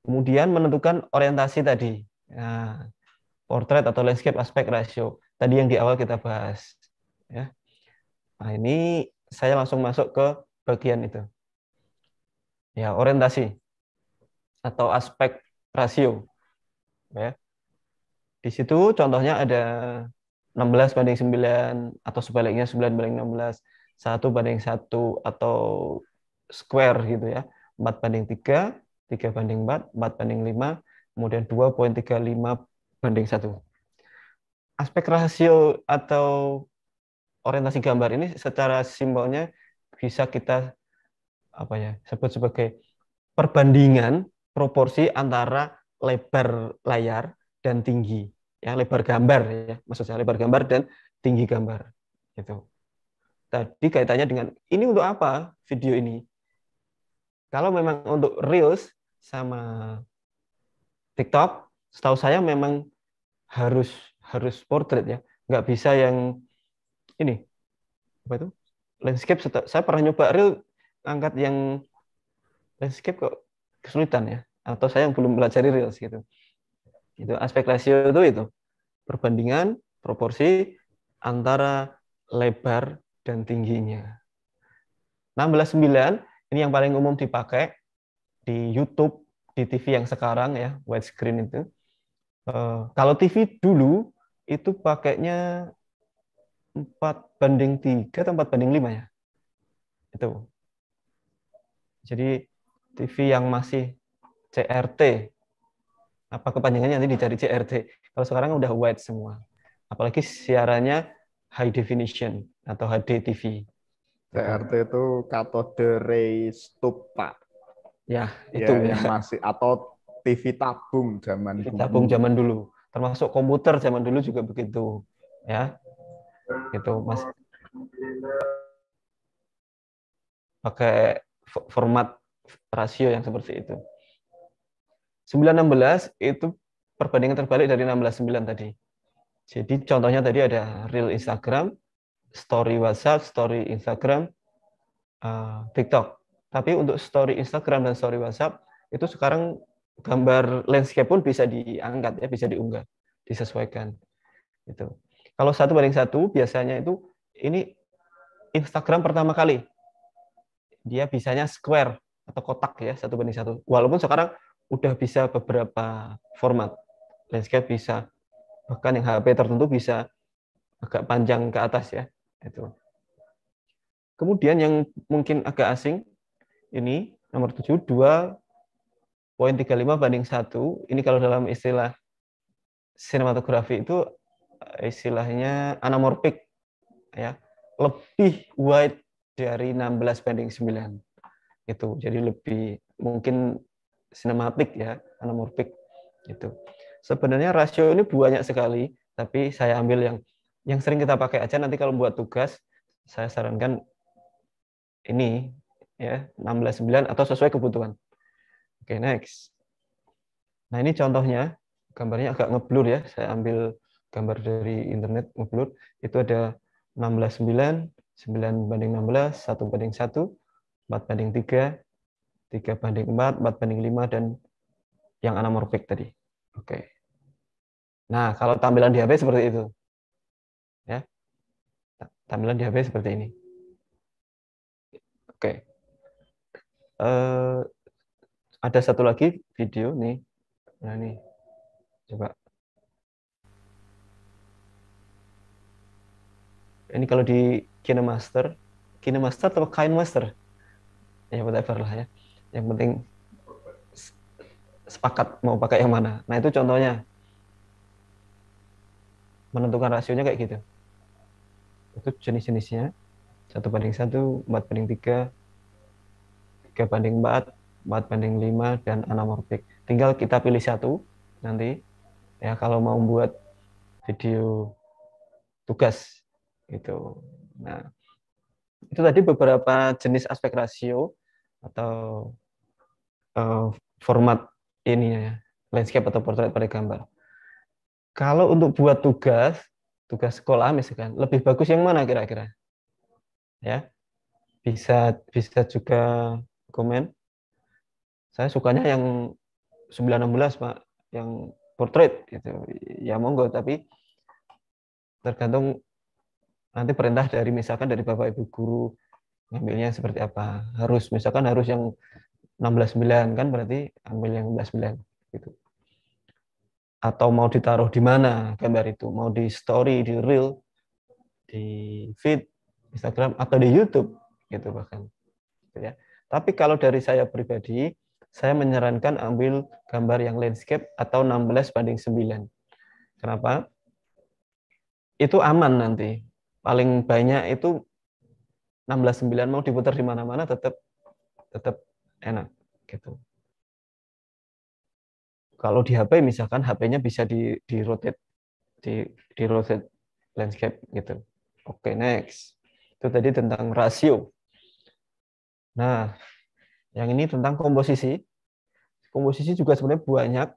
Kemudian menentukan orientasi tadi. Nah, portrait atau landscape aspect ratio. Tadi yang di awal kita bahas. Ya. Nah, ini saya langsung masuk ke bagian itu. Ya, orientasi atau aspek rasio. Ya. Di situ contohnya ada 16 banding 9 atau sebaliknya 9 banding 16, 1 banding 1 atau square gitu ya. 4 banding 3, 3 banding 4, 4 banding 5, kemudian 2.35 banding 1. Aspek rasio atau orientasi gambar ini secara simbolnya bisa kita apa ya sebut sebagai perbandingan proporsi antara lebar layar dan tinggi ya lebar gambar ya maksudnya lebar gambar dan tinggi gambar gitu tadi kaitannya dengan ini untuk apa video ini kalau memang untuk reels sama TikTok setahu saya memang harus harus portrait ya nggak bisa yang ini apa itu landscape saya pernah nyoba real angkat yang landscape kok kesulitan ya atau saya yang belum belajar real gitu itu aspek rasio itu itu perbandingan proporsi antara lebar dan tingginya 169 ini yang paling umum dipakai di YouTube di TV yang sekarang ya widescreen itu eh, kalau TV dulu itu pakainya 4 banding 3 atau 4 banding 5 ya. Itu. Jadi TV yang masih CRT. Apa kepanjangannya nanti dicari CRT. Kalau sekarang udah wide semua. Apalagi siarannya high definition atau HD TV. CRT itu katode ray tube, Pak. Ya, ya itu ya, yang masih atau TV tabung zaman TV dulu. tabung zaman dulu. Termasuk komputer zaman dulu juga begitu. Ya gitu mas pakai format rasio yang seperti itu 916 itu perbandingan terbalik dari 169 tadi jadi contohnya tadi ada real Instagram story WhatsApp story Instagram eh, TikTok tapi untuk story Instagram dan story WhatsApp itu sekarang gambar landscape pun bisa diangkat ya bisa diunggah disesuaikan itu kalau satu banding satu biasanya itu ini Instagram pertama kali dia bisanya square atau kotak ya satu banding satu. Walaupun sekarang udah bisa beberapa format. Landscape bisa bahkan yang HP tertentu bisa agak panjang ke atas ya itu. Kemudian yang mungkin agak asing ini nomor 7 2 poin 35 banding satu ini kalau dalam istilah sinematografi itu istilahnya anamorphic ya lebih wide dari 16 banding 9 itu jadi lebih mungkin sinematik ya anamorphic itu sebenarnya rasio ini banyak sekali tapi saya ambil yang yang sering kita pakai aja nanti kalau buat tugas saya sarankan ini ya 169 atau sesuai kebutuhan oke okay, next nah ini contohnya gambarnya agak ngeblur ya saya ambil gambar dari internet upload itu ada 16 9, 9 banding 16, 1 banding 1, 4 banding 3, 3 banding 4, 4 banding 5, dan yang anamorfik tadi. Oke. Nah, kalau tampilan di HP seperti itu. Ya. Tampilan di HP seperti ini. Oke. uh, ada satu lagi video nih. Nah, ini. Coba ini kalau di KineMaster KineMaster atau KineMaster ya whatever lah ya yang penting sepakat mau pakai yang mana nah itu contohnya menentukan rasionya kayak gitu itu jenis-jenisnya satu banding satu empat banding tiga tiga banding empat empat banding lima dan anamorfik tinggal kita pilih satu nanti ya kalau mau buat video tugas itu nah itu tadi beberapa jenis aspek rasio atau uh, format ini ya landscape atau portrait pada gambar kalau untuk buat tugas tugas sekolah misalkan lebih bagus yang mana kira-kira ya bisa bisa juga komen saya sukanya yang 916 pak yang portrait gitu ya monggo tapi tergantung nanti perintah dari misalkan dari Bapak Ibu guru ngambilnya seperti apa. Harus misalkan harus yang 16.9 kan berarti ambil yang 16.9 gitu. Atau mau ditaruh di mana gambar itu? Mau di story, di reel, di feed Instagram atau di YouTube gitu bahkan. Gitu ya. Tapi kalau dari saya pribadi, saya menyarankan ambil gambar yang landscape atau 16 banding 9. Kenapa? Itu aman nanti paling banyak itu 16.9 mau diputar di mana-mana tetap tetap enak gitu. Kalau di HP misalkan HP-nya bisa di di rotate di di rotate landscape gitu. Oke, okay, next. Itu tadi tentang rasio. Nah, yang ini tentang komposisi. Komposisi juga sebenarnya banyak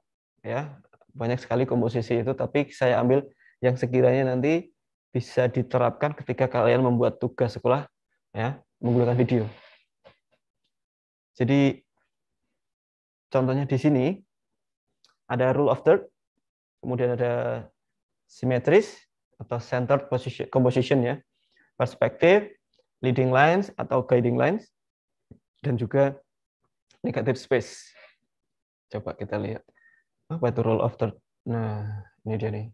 ya, banyak sekali komposisi itu tapi saya ambil yang sekiranya nanti bisa diterapkan ketika kalian membuat tugas sekolah ya menggunakan video. Jadi contohnya di sini ada rule of third, kemudian ada simetris atau centered position, composition ya, perspektif, leading lines atau guiding lines, dan juga negative space. Coba kita lihat apa itu rule of third. Nah, ini dia nih.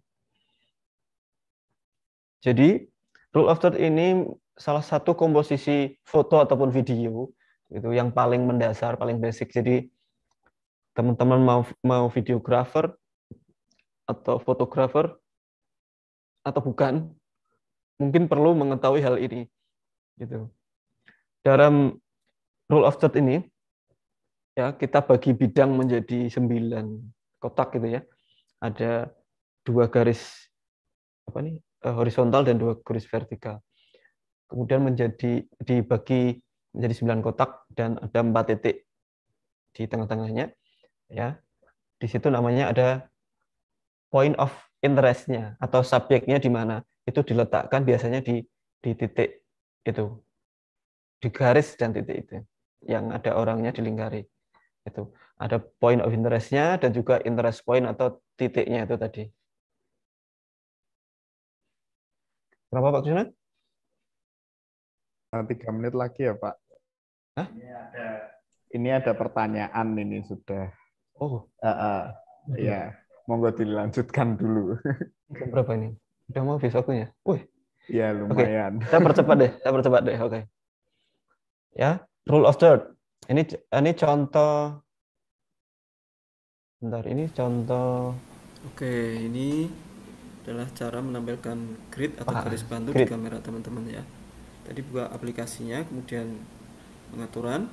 Jadi rule of third ini salah satu komposisi foto ataupun video itu yang paling mendasar, paling basic. Jadi teman-teman mau mau videographer atau fotografer atau bukan mungkin perlu mengetahui hal ini gitu dalam rule of third ini ya kita bagi bidang menjadi sembilan kotak gitu ya ada dua garis apa nih Eh, horizontal dan dua garis vertikal. Kemudian menjadi dibagi menjadi sembilan kotak dan ada empat titik di tengah-tengahnya. Ya, di situ namanya ada point of interestnya atau subjeknya di mana itu diletakkan biasanya di di titik itu di garis dan titik itu yang ada orangnya dilingkari itu ada point of interestnya dan juga interest point atau titiknya itu tadi Berapa Pak Krishna? Ah, tiga menit lagi ya Pak. Hah? Ini ada, pertanyaan ini sudah. Oh. Uh, uh, ya, monggo dilanjutkan dulu. Berapa ini? Udah mau habis waktunya? Wih. Ya lumayan. Okay. Saya percepat deh, saya percepat deh. Oke. Okay. Ya, rule of third. Ini ini contoh Bentar, ini contoh. Oke, ini adalah cara menampilkan grid atau ah, garis bantu grid. di kamera teman-teman ya. Tadi buka aplikasinya, kemudian pengaturan,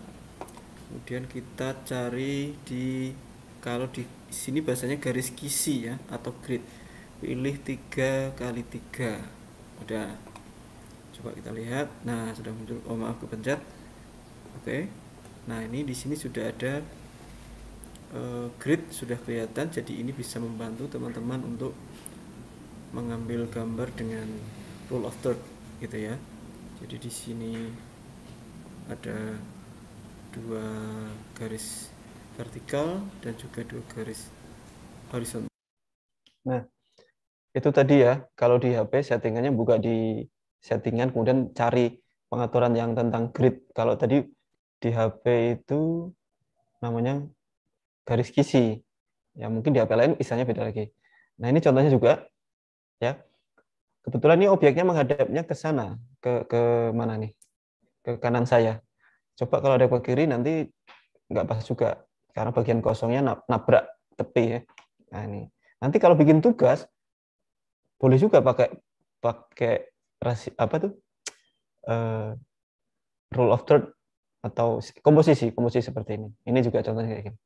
kemudian kita cari di kalau di sini bahasanya garis kisi ya atau grid. Pilih tiga kali tiga. Udah. Coba kita lihat. Nah, sudah muncul. Oh, maaf kepencet. Oke. Nah, ini di sini sudah ada uh, grid sudah kelihatan jadi ini bisa membantu teman-teman untuk mengambil gambar dengan rule of third gitu ya jadi di sini ada dua garis vertikal dan juga dua garis horizontal. Nah, itu tadi ya, kalau di HP settingannya buka di settingan, kemudian cari pengaturan yang tentang grid. Kalau tadi di HP itu namanya garis kisi. Ya mungkin di HP lain istilahnya beda lagi. Nah ini contohnya juga ya kebetulan ini obyeknya menghadapnya ke sana ke ke mana nih ke kanan saya coba kalau ada ke kiri nanti nggak pas juga karena bagian kosongnya nabrak tepi ya nah ini nanti kalau bikin tugas boleh juga pakai pakai rasi, apa tuh uh, rule of third atau komposisi komposisi seperti ini ini juga contohnya kayak gini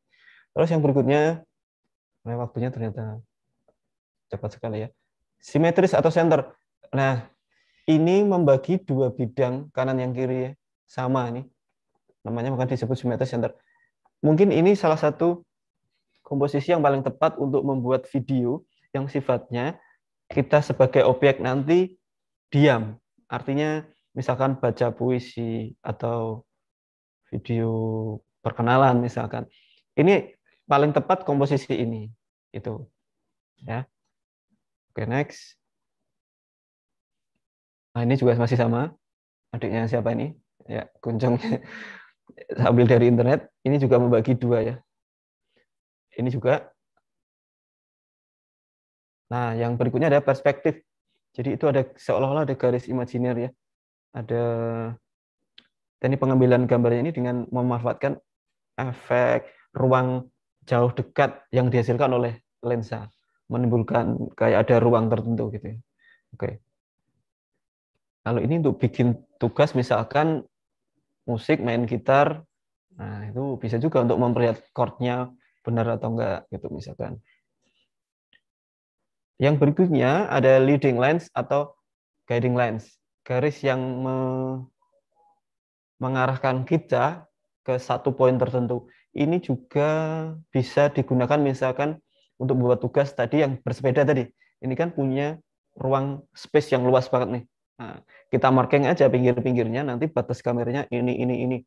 terus yang berikutnya waktunya ternyata cepat sekali ya simetris atau center. Nah, ini membagi dua bidang kanan yang kiri ya. Sama ini. Namanya maka disebut simetris center. Mungkin ini salah satu komposisi yang paling tepat untuk membuat video yang sifatnya kita sebagai objek nanti diam. Artinya misalkan baca puisi atau video perkenalan misalkan. Ini paling tepat komposisi ini. Itu. Ya. Oke, okay, next. Nah, ini juga masih sama. Adiknya siapa ini? Ya, kuncungnya. sambil dari internet. Ini juga membagi dua ya. Ini juga. Nah, yang berikutnya ada perspektif. Jadi itu ada seolah-olah ada garis imajiner ya. Ada Ini pengambilan gambarnya ini dengan memanfaatkan efek ruang jauh dekat yang dihasilkan oleh lensa menimbulkan kayak ada ruang tertentu gitu ya. Oke. Okay. Kalau ini untuk bikin tugas misalkan musik, main gitar, nah itu bisa juga untuk memperlihat chordnya benar atau enggak gitu misalkan. Yang berikutnya ada leading lines atau guiding lines, garis yang me mengarahkan kita ke satu poin tertentu. Ini juga bisa digunakan misalkan untuk membuat tugas tadi yang bersepeda tadi. Ini kan punya ruang space yang luas banget nih. Nah, kita marking aja pinggir-pinggirnya, nanti batas kameranya ini, ini, ini.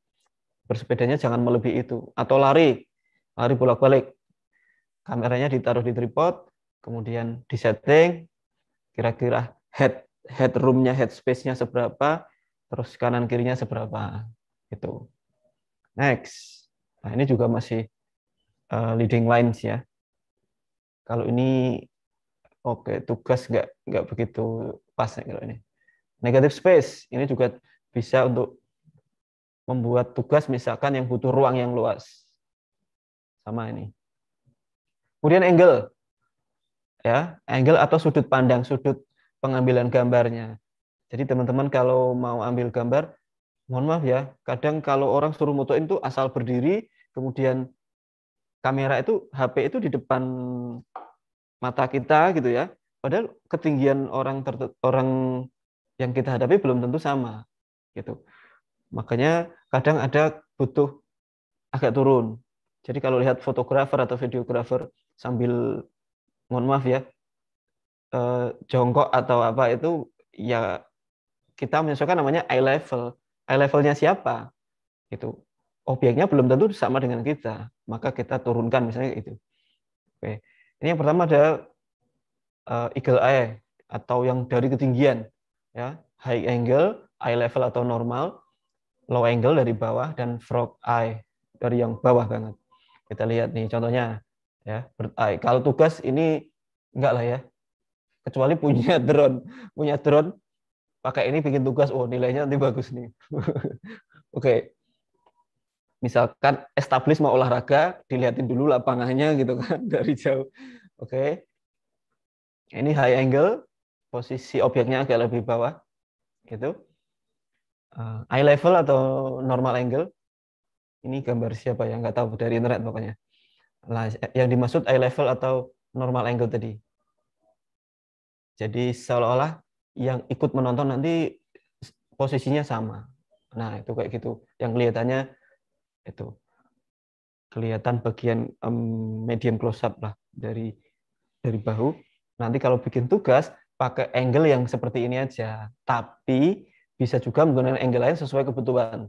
Bersepedanya jangan melebihi itu. Atau lari, lari bolak-balik. Kameranya ditaruh di tripod, kemudian disetting, kira-kira head headroomnya, headspace-nya seberapa, terus kanan kirinya seberapa, Itu Next, nah ini juga masih uh, leading lines ya. Kalau ini oke okay, tugas nggak nggak begitu pas ya kalau ini. Negative space ini juga bisa untuk membuat tugas misalkan yang butuh ruang yang luas. Sama ini. Kemudian angle. Ya, angle atau sudut pandang, sudut pengambilan gambarnya. Jadi teman-teman kalau mau ambil gambar, mohon maaf ya, kadang kalau orang suruh motoin itu asal berdiri, kemudian kamera itu HP itu di depan mata kita gitu ya. Padahal ketinggian orang orang yang kita hadapi belum tentu sama gitu. Makanya kadang ada butuh agak turun. Jadi kalau lihat fotografer atau videografer sambil mohon maaf ya eh, jongkok atau apa itu ya kita menyesuaikan namanya eye level. Eye levelnya siapa? Gitu. Obyeknya belum tentu sama dengan kita, maka kita turunkan misalnya itu. Oke. Ini yang pertama ada eh, eagle eye atau yang dari ketinggian, ya high angle, eye level atau normal, low angle dari bawah dan frog eye dari yang bawah banget. Kita lihat nih contohnya ya bird eye. Kalau tugas ini enggak lah ya, kecuali punya drone, punya drone pakai ini bikin tugas, oh nilainya nanti bagus nih. Oke, okay misalkan establish mau olahraga dilihatin dulu lapangannya gitu kan dari jauh oke okay. ini high angle posisi objeknya agak lebih bawah gitu eh, eye level atau normal angle ini gambar siapa yang nggak tahu dari internet pokoknya nah, yang dimaksud eye level atau normal angle tadi jadi seolah-olah yang ikut menonton nanti posisinya sama nah itu kayak gitu yang kelihatannya itu kelihatan bagian um, medium close up lah dari dari bahu. Nanti kalau bikin tugas pakai angle yang seperti ini aja, tapi bisa juga menggunakan angle lain sesuai kebutuhan.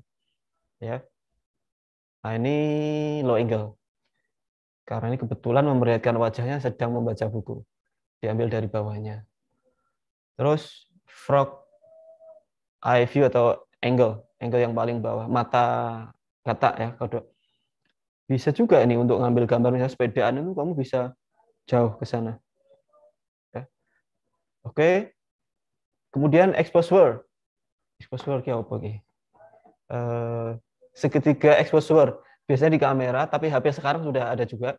Ya. Nah, ini low angle. Karena ini kebetulan memperlihatkan wajahnya sedang membaca buku. Diambil dari bawahnya. Terus frog eye view atau angle, angle yang paling bawah, mata kata ya kodok bisa juga ini untuk ngambil gambar misalnya sepedaan itu kamu bisa jauh ke sana ya. oke kemudian exposure exposure kayak apa kayak uh, eh, segitiga exposure biasanya di kamera tapi HP sekarang sudah ada juga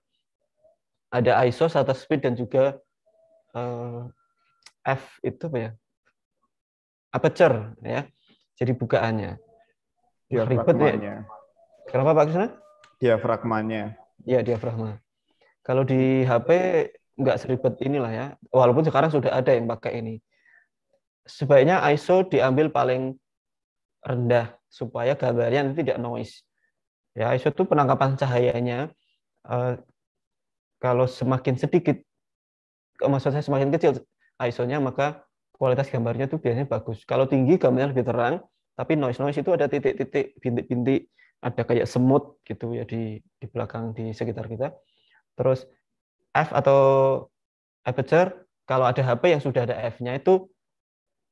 ada ISO shutter speed dan juga uh, f itu apa ya aperture ya jadi bukaannya ya, ribet ya Kenapa Pak Krishna? Diafragmanya. Iya, diafragma. Kalau di HP nggak seribet inilah ya. Walaupun sekarang sudah ada yang pakai ini. Sebaiknya ISO diambil paling rendah supaya gambarnya nanti tidak noise. Ya, ISO itu penangkapan cahayanya eh, kalau semakin sedikit eh, maksud saya semakin kecil ISO-nya maka kualitas gambarnya itu biasanya bagus. Kalau tinggi gambarnya lebih terang, tapi noise noise itu ada titik-titik bintik-bintik ada kayak semut gitu ya di di belakang di sekitar kita. Terus f atau aperture kalau ada HP yang sudah ada f-nya itu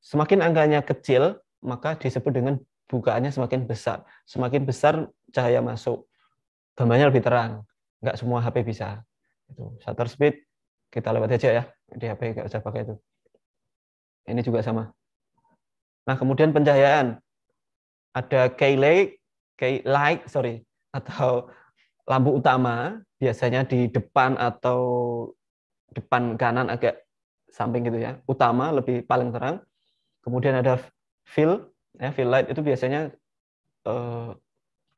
semakin angkanya kecil maka disebut dengan bukaannya semakin besar. Semakin besar cahaya masuk, gambarnya lebih terang. Enggak semua HP bisa. Itu shutter speed kita lewat aja ya di HP enggak usah pakai itu. Ini juga sama. Nah kemudian pencahayaan ada Cayley kayak light sorry atau lampu utama biasanya di depan atau depan kanan agak samping gitu ya utama lebih paling terang kemudian ada fill ya fill light itu biasanya eh,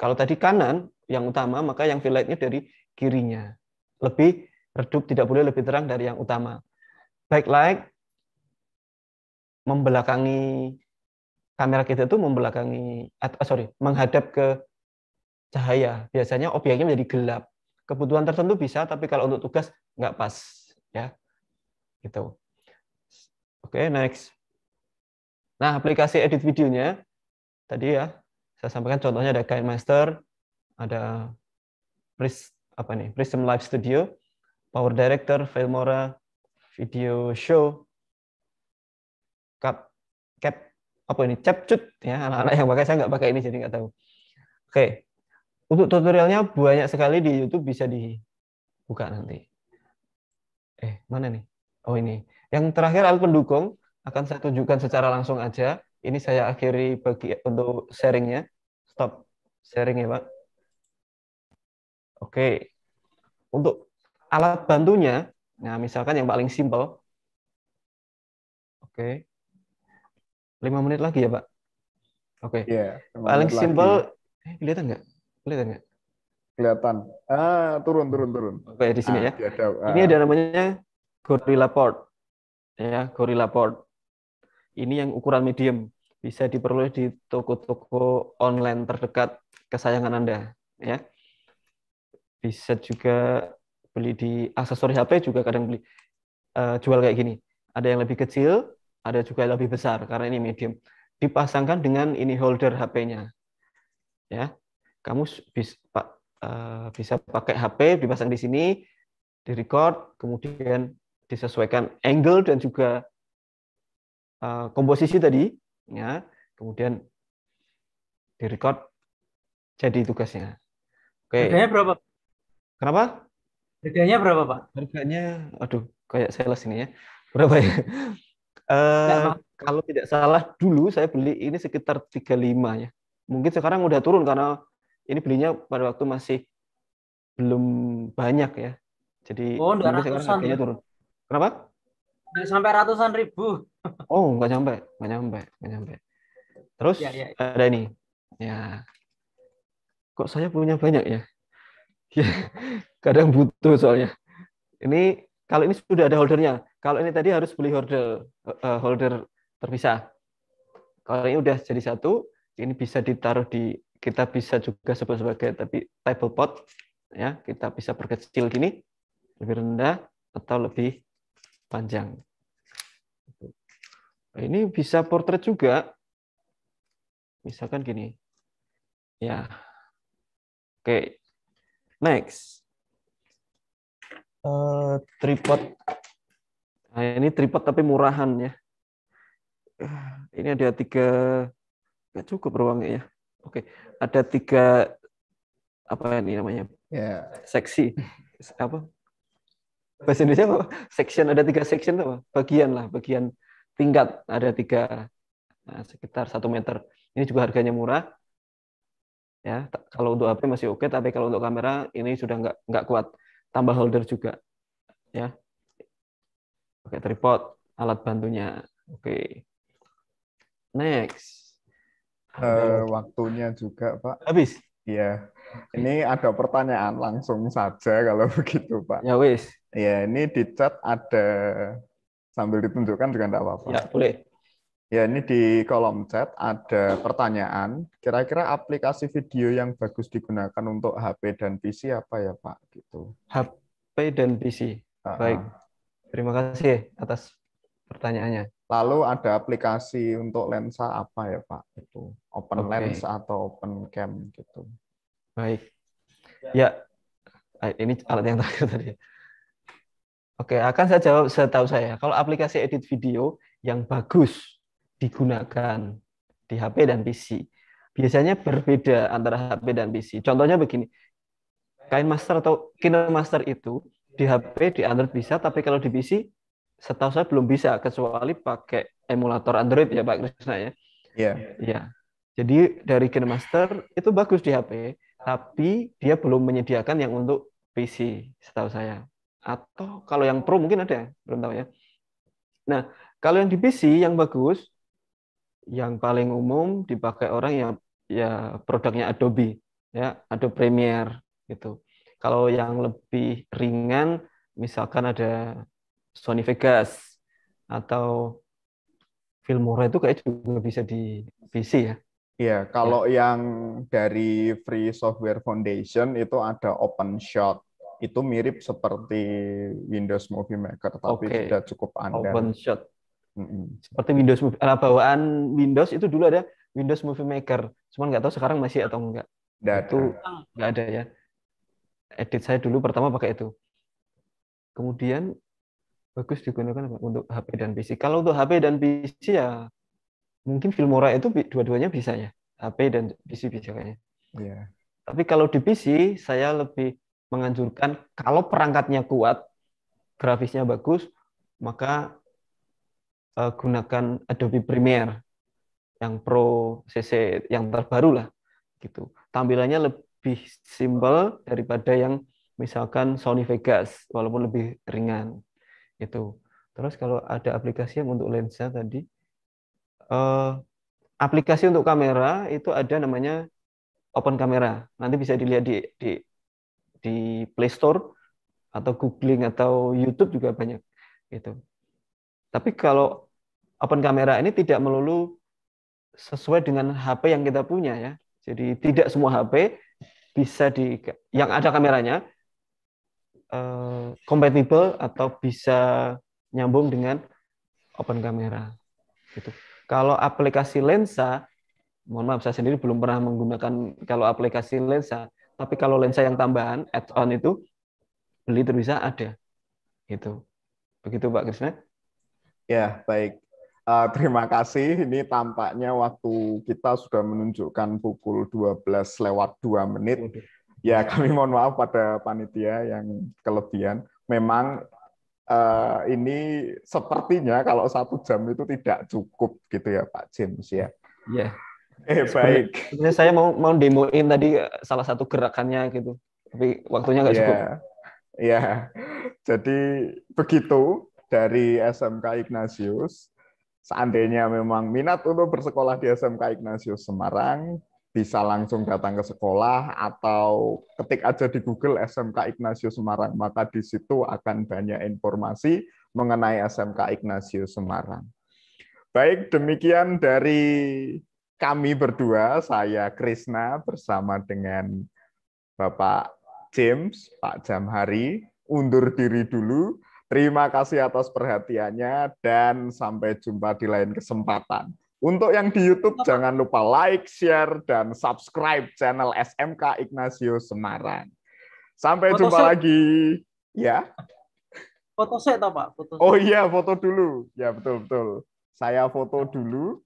kalau tadi kanan yang utama maka yang fill lightnya dari kirinya lebih redup tidak boleh lebih terang dari yang utama backlight membelakangi kamera kita itu membelakangi atau eh, sorry menghadap ke cahaya biasanya objeknya menjadi gelap kebutuhan tertentu bisa tapi kalau untuk tugas nggak pas ya gitu oke okay, next nah aplikasi edit videonya tadi ya saya sampaikan contohnya ada kain Master ada Prism apa nih Prism Live Studio Power Director Filmora Video Show Cap Cap apa ini capcut ya anak-anak yang pakai saya nggak pakai ini jadi nggak tahu oke untuk tutorialnya banyak sekali di YouTube bisa dibuka nanti eh mana nih oh ini yang terakhir alat pendukung akan saya tunjukkan secara langsung aja ini saya akhiri bagi untuk sharingnya stop sharing ya pak oke untuk alat bantunya nah misalkan yang paling simple. oke lima menit lagi ya pak oke okay. Iya, yeah, paling simpel eh, kelihatan nggak kelihatan nggak kelihatan ah turun turun turun oke okay, di sini ah, ya ah. ini ada namanya gorilla port ya gorilla port ini yang ukuran medium bisa diperoleh di toko-toko online terdekat kesayangan anda ya bisa juga beli di aksesoris HP juga kadang beli uh, jual kayak gini ada yang lebih kecil ada juga yang lebih besar karena ini medium. Dipasangkan dengan ini holder HP-nya. Ya. Kamu bisa, eh, bisa pakai HP dipasang di sini, di record, kemudian disesuaikan angle dan juga eh, komposisi tadi, ya. Kemudian di record jadi tugasnya. Oke. Harganya berapa? Kenapa? Harganya berapa, Pak? Harganya aduh, kayak sales ini ya. Berapa ya? Uh, kalau tidak salah dulu saya beli ini sekitar 35 ya. Mungkin sekarang udah turun karena ini belinya pada waktu masih belum banyak ya. Jadi oh, mungkin sekarang harganya ya? turun. Kenapa? sampai ratusan ribu. Oh, nggak sampai, nggak sampai, nggak sampai. Terus ya, ya, ya. ada ini. Ya. Kok saya punya banyak ya kadang butuh soalnya. Ini kalau ini sudah ada holdernya. Kalau ini tadi harus beli holder eh, eh, holder terpisah. Kalau ini udah jadi satu, ini bisa ditaruh di kita bisa juga sebut sebagai tapi table pot ya, kita bisa perkecil gini lebih rendah atau lebih panjang. Ini bisa portrait juga. Misalkan gini. Ya. Oke. Next. Eh, tripod. Nah, ini tripod tapi murahan ya. Eh, ini ada tiga, nggak cukup ruangnya ya. Oke, ada tiga apa ini namanya? Ya. Seksi apa? Bahasa Indonesia apa? Section ada tiga section apa? Bagian lah, bagian tingkat ada tiga nah, sekitar satu meter. Ini juga harganya murah. Ya, kalau untuk HP masih oke, tapi kalau untuk kamera ini sudah nggak nggak kuat tambah holder juga ya oke tripod alat bantunya oke next uh, waktunya juga pak habis iya ini ada pertanyaan langsung saja kalau begitu pak ya wis Iya ini di chat ada sambil ditunjukkan juga tidak apa-apa ya boleh Ya, ini di kolom chat ada pertanyaan. Kira-kira aplikasi video yang bagus digunakan untuk HP dan PC apa ya, Pak? Gitu. HP dan PC. Uh -huh. Baik. Terima kasih atas pertanyaannya. Lalu ada aplikasi untuk lensa apa ya, Pak? Itu Open okay. Lens atau Open Cam gitu. Baik. Ya, ah, ini alat yang terakhir tadi. Oke, akan saya jawab setahu saya. Kalau aplikasi edit video yang bagus digunakan di HP dan PC. Biasanya berbeda antara HP dan PC. Contohnya begini, Kain Master atau KineMaster itu di HP, di Android bisa, tapi kalau di PC setahu saya belum bisa, kecuali pakai emulator Android ya Pak Krisna ya. Iya. Yeah. Jadi dari KineMaster itu bagus di HP, tapi dia belum menyediakan yang untuk PC setahu saya. Atau kalau yang Pro mungkin ada, belum tahu ya. Nah, kalau yang di PC yang bagus yang paling umum dipakai orang ya ya produknya Adobe ya Adobe Premiere gitu kalau yang lebih ringan misalkan ada Sony Vegas atau Filmora itu kayak juga bisa di PC ya Iya, kalau ya. yang dari Free Software Foundation itu ada OpenShot. Itu mirip seperti Windows Movie Maker, tapi okay. sudah cukup andal. OpenShot. Seperti Windows Movie, ala eh, bawaan Windows itu dulu ada Windows Movie Maker. Cuman nggak tahu sekarang masih atau enggak. Data. Itu nggak ada ya. Edit saya dulu pertama pakai itu. Kemudian bagus digunakan untuk HP dan PC. Kalau untuk HP dan PC ya mungkin Filmora itu dua-duanya bisa ya. HP dan PC bisa kayaknya. Yeah. Tapi kalau di PC saya lebih menganjurkan kalau perangkatnya kuat, grafisnya bagus, maka uh, gunakan Adobe Premiere yang Pro CC yang terbaru lah gitu. Tampilannya lebih simpel daripada yang misalkan Sony Vegas walaupun lebih ringan itu. Terus kalau ada aplikasi yang untuk lensa tadi uh, aplikasi untuk kamera itu ada namanya Open Camera. Nanti bisa dilihat di di di Play Store atau googling atau YouTube juga banyak gitu Tapi kalau open kamera ini tidak melulu sesuai dengan HP yang kita punya ya. Jadi tidak semua HP bisa di yang ada kameranya kompatibel eh, atau bisa nyambung dengan open kamera. Gitu. Kalau aplikasi lensa, mohon maaf saya sendiri belum pernah menggunakan kalau aplikasi lensa, tapi kalau lensa yang tambahan add-on itu beli terbisa ada. Gitu. Begitu Pak Krisna. Ya, baik. Uh, terima kasih. Ini tampaknya waktu kita sudah menunjukkan pukul 12 lewat 2 menit. Ya, kami mohon maaf pada panitia yang kelebihan. Memang uh, ini sepertinya kalau satu jam itu tidak cukup gitu ya Pak James ya. Iya. Yeah. Eh baik. Sebenarnya saya mau mau demoin tadi eh, salah satu gerakannya gitu, tapi waktunya nggak yeah. cukup. Ya. Yeah. Jadi begitu dari SMK Ignatius Seandainya memang minat untuk bersekolah di SMK Ignatius Semarang, bisa langsung datang ke sekolah atau ketik aja di Google SMK Ignatius Semarang, maka di situ akan banyak informasi mengenai SMK Ignatius Semarang. Baik, demikian dari kami berdua, saya Krisna bersama dengan Bapak James, Pak Jamhari, undur diri dulu. Terima kasih atas perhatiannya dan sampai jumpa di lain kesempatan. Untuk yang di YouTube jangan lupa like, share, dan subscribe channel SMK Ignacio Semarang. Sampai foto jumpa set. lagi. Ya. Foto set apa? Foto Oh iya, foto dulu. Ya betul betul. Saya foto dulu.